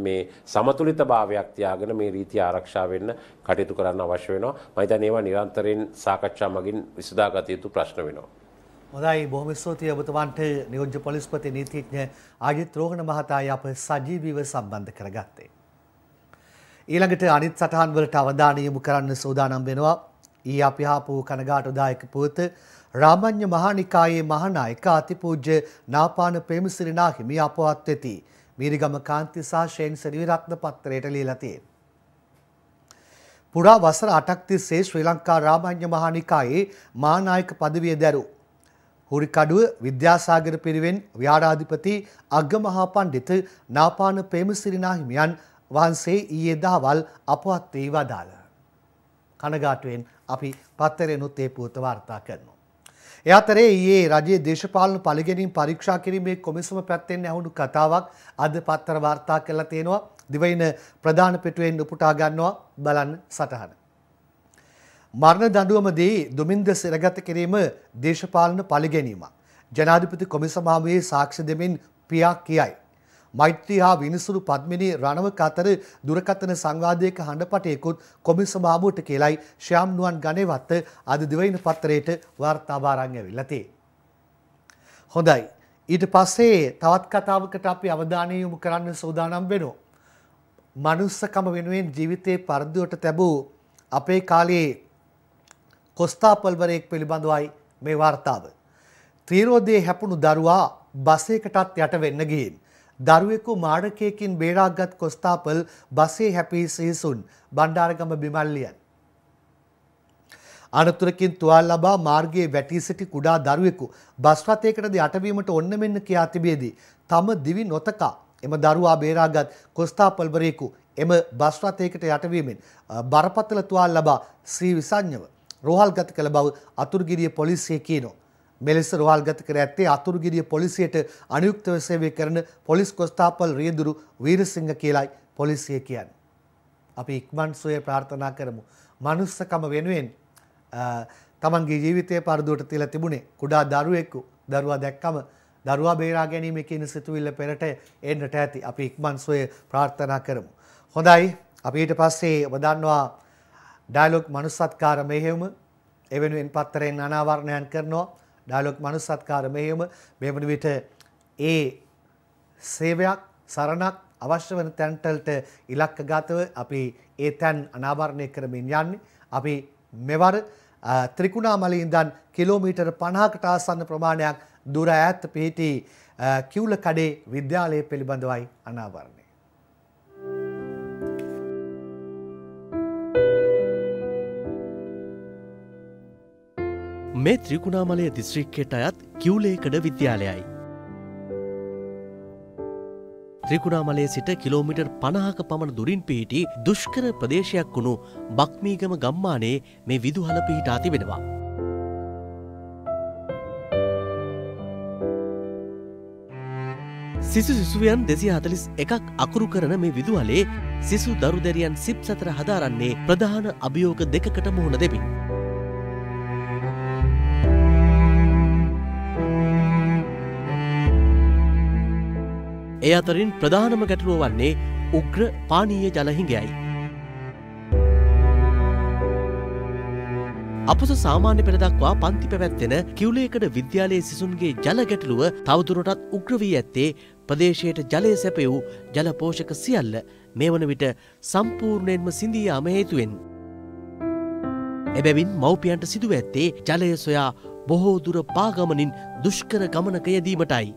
මේ සමතුලිතභාවයක් තියාගෙන මේ රීතිය ආරක්ෂා වෙන්න කටයුතු කරන්න අවශ්‍ය වෙනවා. තියෙනවා මහිතන් ඒවා නිරන්තරයෙන් සාකච්ඡා මගින් විසදාගත යුතු ප්‍රශ්න වෙනවා. හොඳයි බොහොම ස්තුතියි ඔබතුමන්ට නියෝජ්‍ය පොලිස්පති නීතිඥ ආජිත් රෝහණ මහතායි අප සජීවීව සම්බන්ධ කරගත්තේ. ඊළඟට අනිත් සටහන් වලට අවධානය යොමු කරන්න සූදානම් වෙනවා. ඊ අපි ආපු කනගාටුදායක පුවත රාමඤ්ඤ මහානිකායේ මහානායක අතිපූජ්‍ය නාපාන ප්‍රේමසිරි නාහිමි අපවත් වෙති. මීරිගම කාන්ති සහ ෂේන් සරිවිරත්න පත්‍රයට ලියලා තියෙනවා. පුරා වසර අටක් තිස්සේ ශ්‍රී ලංකා රාමඤ්ඤ මහානිකායේ මානායක පදවිය දැරූ හුරිකඩුව විද්‍යාසාගර පිරිවෙන් ව්‍යාරාධිපති අග්ගමහා පණ්ඩිත නාපාන ප්‍රේමසිරිනා හිමියන් වහන්සේ ඊයේ දහවල් අපවත් වී වදාළ. කනගාටුවෙන් අපි පත්තරෙනුත් ඒ පුවත වාර්තා කරනවා. ඒ අතරේ ඊයේ රජයේ දේශපාලන පළගෙනීම් පරීක්ෂා කිරීමේ කොමිසම පැත්තෙන් ඇහුණු කතාවක් අද පත්තර වාර්තා කරලා තියෙනවා. දිවයින ප්‍රධාන පිටුවෙන් උපුටා ගන්නවා බලන්න සටහන. මරණ දඬුවමදී දුමින්ද සිරගත කිරීම දේශපාලන පළිගැනීමක්. ජනාධිපති කොමිසමාවේ සාක්ෂි දෙමින් පියා කියයි. මෛත්‍රී හා විනිසුරු පද්මිනී රණවක අතර දුරකථන සංවාදයක හඬපටයකුත් කොමිසමාමුවට කියලයි ශ්‍යාම් නුවන් ගණේවත්ත අද දිවයින පත්තරයට වාර්තාභාරං ඇවිල්ලතේ. හොඳයි. ඊට පස්සේ තවත් කතාවකට අපි අවධානය යොමු කරන්න සූදානම් වෙනවා. මනුස්සකම වෙනුවෙන් ජීවිතේ පරදුවට තැබූ අපේ කාලයේ කොස්තාපල්වරයෙක් පිළිබඳවයි මේ වාර්තාව. ත්‍රීරෝධයේ හැපුණු දරුවා බසයකටත් යට වෙන්න ගිහින්. දරුවෙකු මාඩකයකින් බේරාගත් කොස්තාපල් බසේ හැපී සිහිසුන් බණ්ඩාරගම බිමල්ලියන්. අනතුරකින් තුවාල ලබා මාර්ගයේ වැටී සිටි කුඩා දරුවෙකු බස් රථයකටද යටවීමට ඔන්න මෙන්න කියා තිබියදී තම දිවි නොතකා එම දරුවා බේරාගත් කොස්තාපල්වරයෙකු එම බස් රථයකට යටවීමෙන් බරපතල තුවාල ලබා ශ්‍රී විසඤ්ඤව රෝහල්ගත කළ බව අතුරුගිරිය පොලිසිය කියනවා. මෙලෙස රෝහල්ගත කර ඇත්තේ අතුරුගිරිය පොලිසියට අනුයුක්තව සේවය කරන පොලිස් කොස්තාපල් රියදුරු වීරසිංහ කියලායි පොලිසිය කියන්නේ. අපි ඉක්මන් සුවය ප්‍රාර්ථනා කරමු. මනුස්සකම වෙනුවෙන් තමන්ගේ ජීවිතය පරදුවට තියලා තිබුණේ කුඩා දරුවෙකු දරුවා දැක්කම දරුවා බේරා ගැනීම කියන සිතුවිල්ල පෙරට එන්නට ඇති. අපි ඉක්මන් සොය ප්‍රාර්ථනා කරමු. හොඳයි. අපි ඊට පස්සේ ඔබ දන්නවා ඩයලොග් මනුස්සත්කාර මෙහෙයුම එවෙනුවෙන් පත්තරයෙන් අනාවරණයන් කරනවා. ඩයලොග් මනුස්සත්කාර මෙහෙයුම මේ වන විට ඒ සේවයක් සරණක් අවශ්‍ය වන තැන්ටලට ඉලක්කගතව අපි ඒ තැන් අනාවරණය කරමින් යන්නේ. අපි මෙවර ත්‍රිකුණාමලී ඉඳන් කිලෝමීටර් 50කට ආසන්න ප්‍රමාණයක් දුර ඈත් පිහිටි කිවුල කඩේ විද්‍යාලය පිළිබඳවයි අනාවරණය. මේ ත්‍රිකුණාමලය දිස්ත්‍රික්කයට අයත් කිව්ලේකඩ විද්‍යාලයයි. ත්‍රිකුණාමලේ සිට කිලෝමිටර් පණහක පමණ දුරින් පිහිටි දුෂ්කර ප්‍රදේශයක් වුණු බක්මීගම ගම්මානයේ මේ විදුහල පිහිටා තිබෙනවා. සිසු සිසුවියන් දෙසිය හතලිස් එකක් අකුරු කරන මේ විදුහලේ සිසු දරු දැරියන් සිප් සතර හදාරන්නේ ප්‍රධාන අභියෝග දෙකකට මුහුණ දෙමින්. ඒ අතරින් ප්‍රධානම ගැටලුව වන්නේ උග්‍ර පානීය ජලහිඟයයි. අපස සාමාන්‍ය පෙළදක්වා පන්ති පැවැත්වෙන කිව්ලේකට විද්‍යාලයේ සිසුන්ගේ ජල ගැටලුව තවදුරටත් උග්‍රවී ඇත්තේ ප්‍රදේශයට ජලය සැපය වූ ජලපෝෂක සියල්ල මේ වන විට සම්පූර්ණයෙන්ම සිඳී යාම හේතුවෙන්. එබැවින් මව්පියන්ට සිදුව ඇත්තේ ජලය සොයා බොහෝ දුර පාගමනින් දුෂ්කර ගමනක යෙදීමටයි.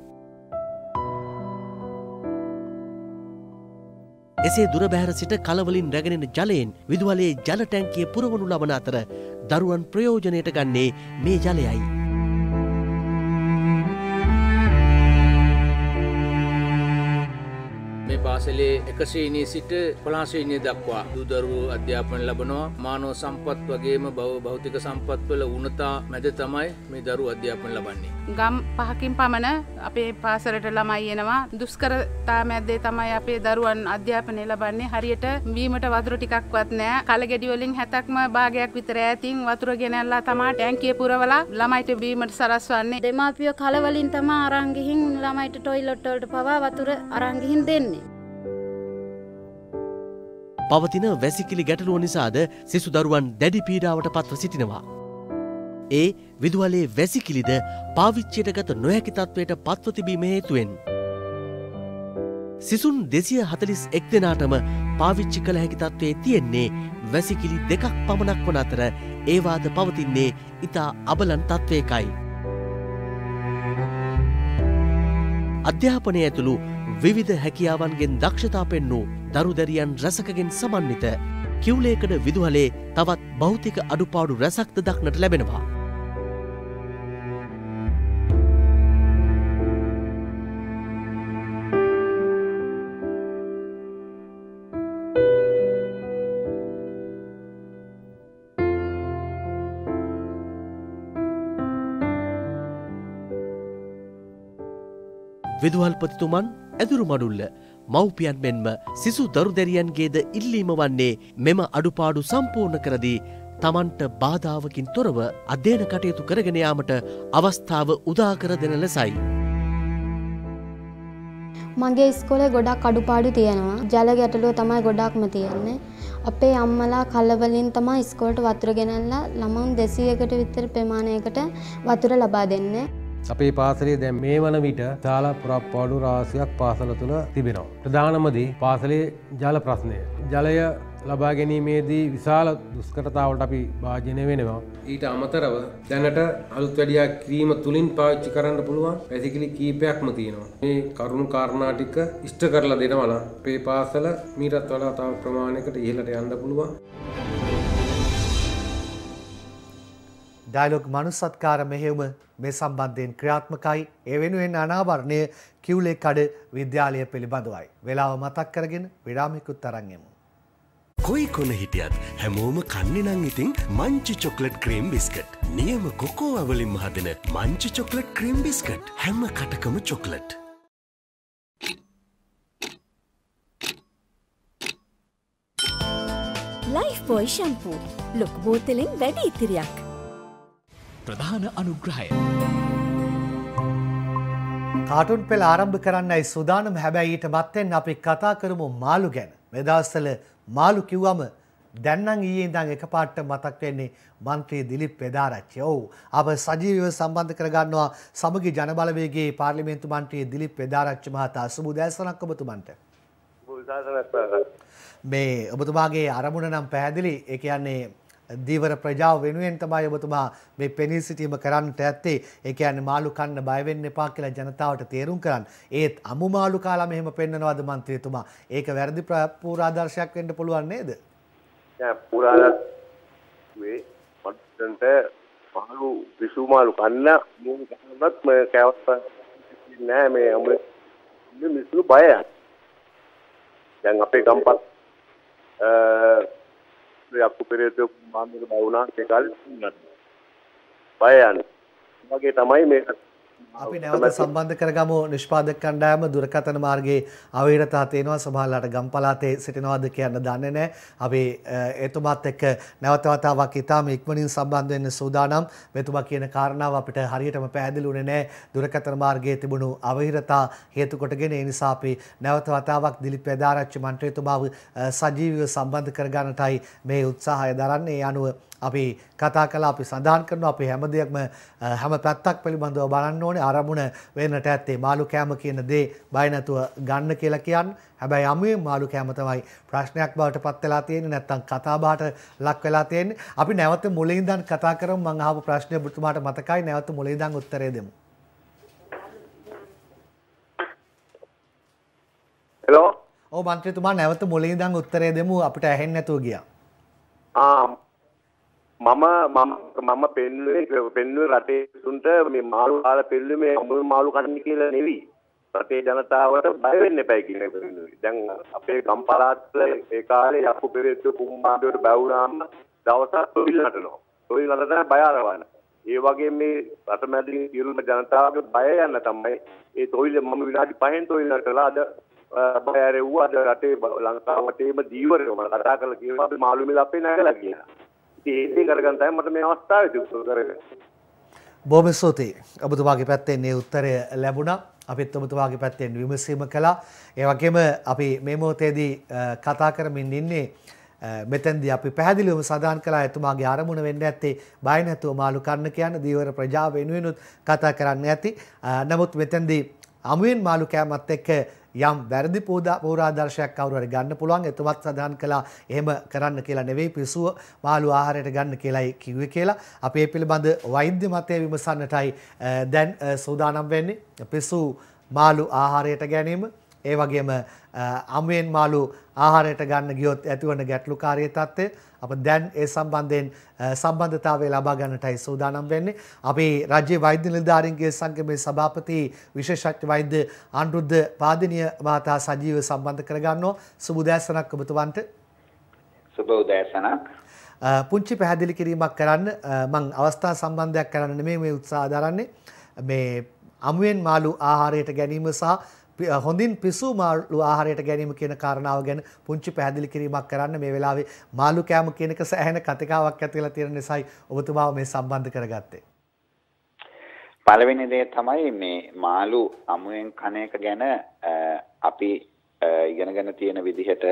එසේ දුර බැහැර සිට කලවලින් රැගෙනෙන ජලයෙන් විදුවලේ ජලටැන්කිය පුරවනු ලබන අතර දරුවන් ප්‍රයෝජනයට ගන්නේ මේ ජලයයි. පාසලේ එකශීනී සිට කොලාශීනය දක්වා දුදරුවූ අධ්‍යාපන ලබනවා මානෝ සම්පත් වගේම බව භෞතික සම්පත්වල උනතා මැද තමයි මේ දරු අධ්‍යාපන ලබන්නේ. ගම් පහකින් පමණ අපේ පාසලට ළමයි එනවා දුස්කරතා මැද්දේ තමයි අපේ දරුවන් අධ්‍යාපනය ලබන්නේ හරියට වීමට වදුර ටිකක්වත් නෑ කලගෙඩිවලින් හැතක්ම භාගයක් විතර ඇතින් වතුර ගෙනල්ලා තමා ටැන්කිය පුරවලා ළමයිට බීමට සරස්වන්නේ දෙමාපිය කලවලින් තමා අරංගිහින් ළමයිට ටොයිලොට්ටවලට පවා වතුර අරංගිහින් දෙන්නේ. පවතින වැසිකිලි ගැටලුව නිසාද සෙසු දරුවන් දැඩි පීඩාවට පත්ව සිටිනවා. ඒ විදුවලේ වැසිකිලිද පාවිච්චයට ගත නොහැකි තත්ත්වයට පත්වතිබීම හේතුවෙන්. සිසුන් දෙසිය හතලිස් එක් දෙනාටම පාවිච්චි කළ හැකි තත්ත්වේ තියෙන්නේ වැසිකිලි දෙකක් පමණක් වන අතර ඒවාද පවතින්නේ ඉතා අබලන් තත්ත්වයකයි. අධ්‍යාපනය ඇතුළු විවිධ හැකියාවන්ගෙන් දක්ෂතා පෙන් වූ දරුදැරියන් රැසකගෙන් සමන්විත කිව්ලේකඩ විදුහලේ තවත් භෞතික අඩුපාඩු රැසක්ද දක්නට ලැබෙනවා. විදුහල්පතිතුමන් ඇදුරු මඩුල්ල මව්පියන් මෙන්ම සිසු දරු දැරියන්ගේද ඉල්ලීම වන්නේ මෙම අඩුපාඩු සම්පූර්ණ කරදී තමන්ට බාධාවකින් තොරව අධ්‍යයන කටයුතු කරගෙන යාමට අවස්ථාව උදාකර දෙන ලෙසයි. මගේ ඉස්කෝලේ ගොඩක් අඩුපාඩු තියෙනවා. ජල ගැටලුව තමයි ගොඩක්ම තියෙන්නේ. අපේ අම්මලා කල්වලින් තමයි ඉස්කෝලට වතුර ගෙනල්ලා ළමන් 200කට විතර ප්‍රමාණයකට වතුර ලබා දෙන්නේ. අපේ පාසලේ දැන් මේ වන විට දාලා පුරප්පාඩු රාශියක් පාසල තුළ තිබෙනවා. ප්‍රධානමදී පාසලේ ජල ප්‍රශ්නය. ජලය ලබා ගැනීමේදී විශාල දුස්කටතාවට අපි භාජනය වෙනවා. ඊට අමතරව දැනට අලුත් වැඩියා කිරීම තුළින් පාවිච්චි කරන්න පුළුවන් වැසිකිලි කීපයක්ම තියෙනවා. මේ කරුණු කාරණා ටික ඉෂ්ට කරලා දෙනවා නම් අපේ පාසල මීටත් වඩා තව ප්‍රමාණයකට ඉහළට යන්න පුළුවන්. ඩයිලොග් මනුසත්කාර මෙහෙවුම මේ සම්බන්ධයෙන් ක්‍රියාත්මකයි ඒ වෙනුවෙන් අනාවරණය කිව්ලේ කඩ විද්‍යාලය පිළිබඳවයි. වෙලාව මතක් කරගෙන විරාමිකුත් තරන්ගෙමු. කොයි කොන හිටියත් හැමෝම කන්නෙනං ඉතින් මංචි චොක්ලට් ක්‍රීම් බිස්කට් නියම කොකෝ අවලින් හදන මංචි චොක්ලට් ක්‍රීම් බිස්කට් හැම කටකම චොක්ලට්. ලයිෆ් පොයි ශම්පූ ලොක් බෝතලෙන් වැඩි ඉතිරියක්. ප්‍රධාන අනුග්‍රහය. කාටුන් පෙළ ආරම්භ කරන්නයි සුදානම් හැබැයි ඊට මත්තෙන් අපි කතා කරමු මාළු ගැන. මේ දවස්වල මාළු කිව්වම දැන් නම් ඊයේ ඉඳන් එකපාරට මතක් වෙන්නේ മന്ത്രി දිලිප් පෙදාරච්චි. ඔව්. අප සජීවීව සම්බන්ධ කරගන්නවා සමගි ජනබලවේගයේ පාර්ලිමේන්තු මන්ත්‍රී දිලිප් පෙදාරච්චි මහතා. සුබ උදෑසනක් ඔබතුමන්ට. මේ ඔබතුමාගේ අරමුණ නම් පැහැදිලි. ඒ කියන්නේ දීවර ප්‍රජාව වෙනුවෙන් තමයි ඔබතුමා මේ පෙනී සිටීම කරන්නට ඇත්තේ. ඒ කියන්නේ මාළු කන්න බය වෙන්න එපා කියලා ජනතාවට තේරුම් කරන්න. ඒත් අමු මාළු කාලා මෙහෙම පෙන්නනවාද മന്ത്രിතුමා? ඒක වැරදි පූර්වාදර්ශයක් වෙන්න පුළුවන් නේද? නෑ පූර්වාදර්ශ මේ මන්ට මාළු පිසු මාළු කන්න මම ගහනවත් මම කෑවත් නෑ මේ අම මිනිස්සු බයයි. දැන් අපේ ගම්පත් අ යක්කු පෙරේතයෝ මාන්නක බවුණා ඒ කාලේ බය යන්නේ. වගේ තමයි මේ අපි නැවත සම්බන්ධ කරගමු නිෂ්පාදක කණ්ඩායම දුරකථන මාර්ගයේ අවීරතා තේනවා සමහරලාට ගම්පලාතේ සිටිනවාද කියන්න දන්නේ නැහැ. අපි එතුමාත් එක්ක නැවත වතාවක් ඊටාම ඉක්මනින් සම්බන්ධ වෙන්න සූදානම්. මෙතුමා කියන කාරණාව අපිට හරියටම පැහැදිලිුනේ නැහැ. දුරකථන මාර්ගයේ තිබුණු අවීරතා හේතු කොටගෙන ඒ නිසා අපි නැවත වතාවක් දිලිප් යදාරච්චි මන්ත්‍රීතුමාව සජීවීව සම්බන්ධ කරගන්නටයි මේ උත්සාහය දරන්නේ. ඒ අනුව අපි කතා කළා අපි සඳහන් කරනවා අපි හැම දෙයක්ම හැම පැත්තක් පිළිබඳව බලන්න ඕනේ අරමුණ වෙන්නට ඇත්තේ මාළු කෑම කියන දේ බය නැතුව ගන්න කියලා කියන්න. හැබැයි අමුවේ මාළු කෑම තමයි ප්‍රශ්නයක් බවට පත් වෙලා තියෙන්නේ නැත්නම් කතා බහට ලක් වෙලා තියෙන්නේ. අපි නැවත මුලින් ඉඳන් කතා කරමු මම අහපු ප්‍රශ්නේ ඔබතුමාට මතකයි නැවත මුලින් ඉඳන් උත්තරේ දෙමු. හලෝ ඔව් මන්ත්‍රීතුමා නැවත මුලින් ඉඳන් උත්තරේ දෙමු අපිට ඇහෙන්නේ නැතුව ගියා. ආ මම මම මම පෙන්වුවේ පෙන්වුවේ රටේ සුන්ට මේ මාළු කාල පෙල්ලුමේ අමුල් මාළු කන්නේ කියලා නෙවි. රටේ ජනතාවට බය වෙන්න එපා කියන එක පෙන්වුවේ. දැන් අපේ ගම් පළාත්වල ඒ කාලේ යක්කු පෙරේතු කුම්බාඩුවට බැවුනාම දවසක් තොවිල් නටනවා. තොවිල් නටන බය ආරවන. ඒ වගේ මේ රටමැදින් සියලුම ජනතාවගේ බය යන්න තමයි ඒ තොවිල් මම විනාඩි 5න් තොවිල් නටලා අද බය ඇරෙව්වා අද රටේ ලංකාවටේම දීවරේ මම කතා කරලා කියනවා අපි මාළු මිල අපේ නැගලා කියලා. ඒදී කරගන්තයි මට මේ අවස්ථාව යුතු කරගන්න. බොහොම ස්තුතියි. ඔබතුමාගේ පැත්තෙන් මේ උත්තරය ලැබුණා. අපිත් ඔබතුමාගේ පැත්තෙන් විමසීම කළා. ඒ වගේම අපි මේ මොහොතේදී කතා කරමින් ඉන්නේ මෙතැන්දී අපි පැහැදිලිවම සඳහන් කළා එතුමාගේ අරමුණ වෙන්න ඇත්තේ බය නැතුව මාළු කන්න කියන දීවර ප්‍රජාව වෙනුවෙනුත් කතා කරන්න ඇති. නමුත් මෙතැන්දී අමුවෙන් මාළු කෑමත් එක්ක යම් වැරදි පෝරාදර්ශයක් කවුරුහරි ගන්න පුළුවන් එතුමත් සඳහන් කළා එහෙම කරන්න කියලා නෙවෙයි පිසුව මාළු ආහාරයට ගන්න කියලායි කිව්වේ කියලා අපේ පිළිබඳ වෛද්‍ය මතය විමසන්නටයි දැන් සූදානම් වෙන්නේ පිසු මාළු ආහාරයට ගැනීම ඒ වගේම අමුවෙන් මාළු ආහාරයට ගන්න ගියොත් ඇතිවන ගැටලුකාරී තත්ත්වය අප දැන් ඒ සම්බන්ධයෙන් සම්බන්ධතාවය ලබා ගන්නටයි සූදානම් වෙන්නේ. අපේ රාජ්‍ය වෛද්‍ය නිලධාරීන්ගේ සංගමේ සභාපති විශේෂඥ වෛද්‍ය අනුරුද්ධ පාදිනිය මහතා සජීව සම්බන්ධ කරගන්නවා. සුබ උදෑසනක් ඔබතුමන්ට. සුබ උදෑසනක්. පුංචි පැහැදිලි කිරීමක් කරන්න මං අවස්ථා සම්බන්ධයක් කරන්න නෙමෙයි මේ උත්සාහ දරන්නේ. මේ අමුවෙන් මාළු ආහාරයට ගැනීම සහ හොඳින් පිසු මාළු ආහාරයට ගැනීම කියන කාරණාව ගැන පුංචි පැහැදිලි කිරීමක් කරන්න මේ වෙලාවේ මාළු කෑම කියන එක සෑහෙන කතිකාවක් ඇති වෙලා තියෙන නිසායි ඔබතුමාව මේ සම්බන්ධ කරගත්තේ. පළවෙනි දේ තමයි මේ මාළු අමුයෙන් කන එක ගැන අපි ඉගෙනගෙන තියෙන විදිහට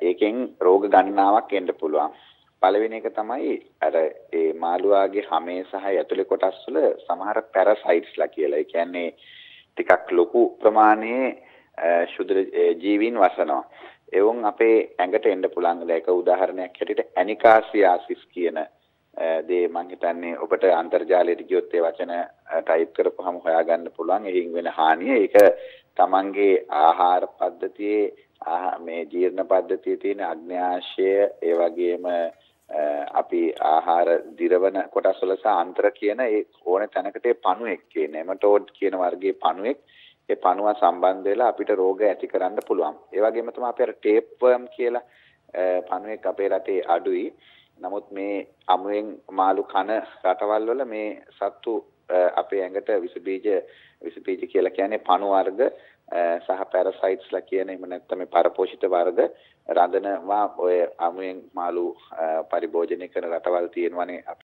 ඒකෙන් රෝග ගණනාවක් එන්න පුළුවන්. පළවෙනි එක තමයි අර ඒ මාළුවාගේ හැමේ සහ ඇතුලේ කොටස් වල සමහර පැරසයිට්ස්ලා කියලා. ඒ කියන්නේ ටිකක් ලොකු ප්‍රමාණයේ ශුද්‍ර ජීවීන් වසනවා. එවුන් අපේ ඇඟට එන්න පුළුවන් දෙයක උදාහරණයක් හැටියට ඇනිකාසියාසිස් කියන දේ මම හිතන්නේ ඔබට අන්තර්ජාලයට ගියොත් ඒ වචන ටයිප් කරපුවම හොයාගන්න පුළුවන්. එහින් වෙන හානිය ඒක තමන්ගේ ආහාර පද්ධතියේ මේ ජීර්ණ පද්ධතියේ තියෙන අග්න්‍යාශය ඒ වගේම අපි ආහාර දිරවන කොටස්වල සහ අන්තර කියන ඒ ඕන තැනකට ඒ පණුවෙක් කියන නෙමටෝඩ් කියන වර්ගයේ පණුවෙක් ඒ පණුව සම්බන්ධ වෙලා අපිට රෝග ඇති කරන්න පුළුවන්. ඒ වගේම තමයි අපි අර ටේප් වර්ම් කියලා පණුවෙක් අපේ රටේ අඩුයි. නමුත් මේ අමුවෙන් මාළු කන රටවල් වල මේ සත්තු අපේ ඇඟට විස බීජ විස බීජ කියලා කියන්නේ පණු වර්ග සහ පැරසයිට්ස්ලා කියන එහෙම නැත්නම් මේ පරපෝෂිත වර්ග රඳනවා ඔය අමුයෙන් මාළු පරිභෝජනය කරන රටවල් තියෙනවනේ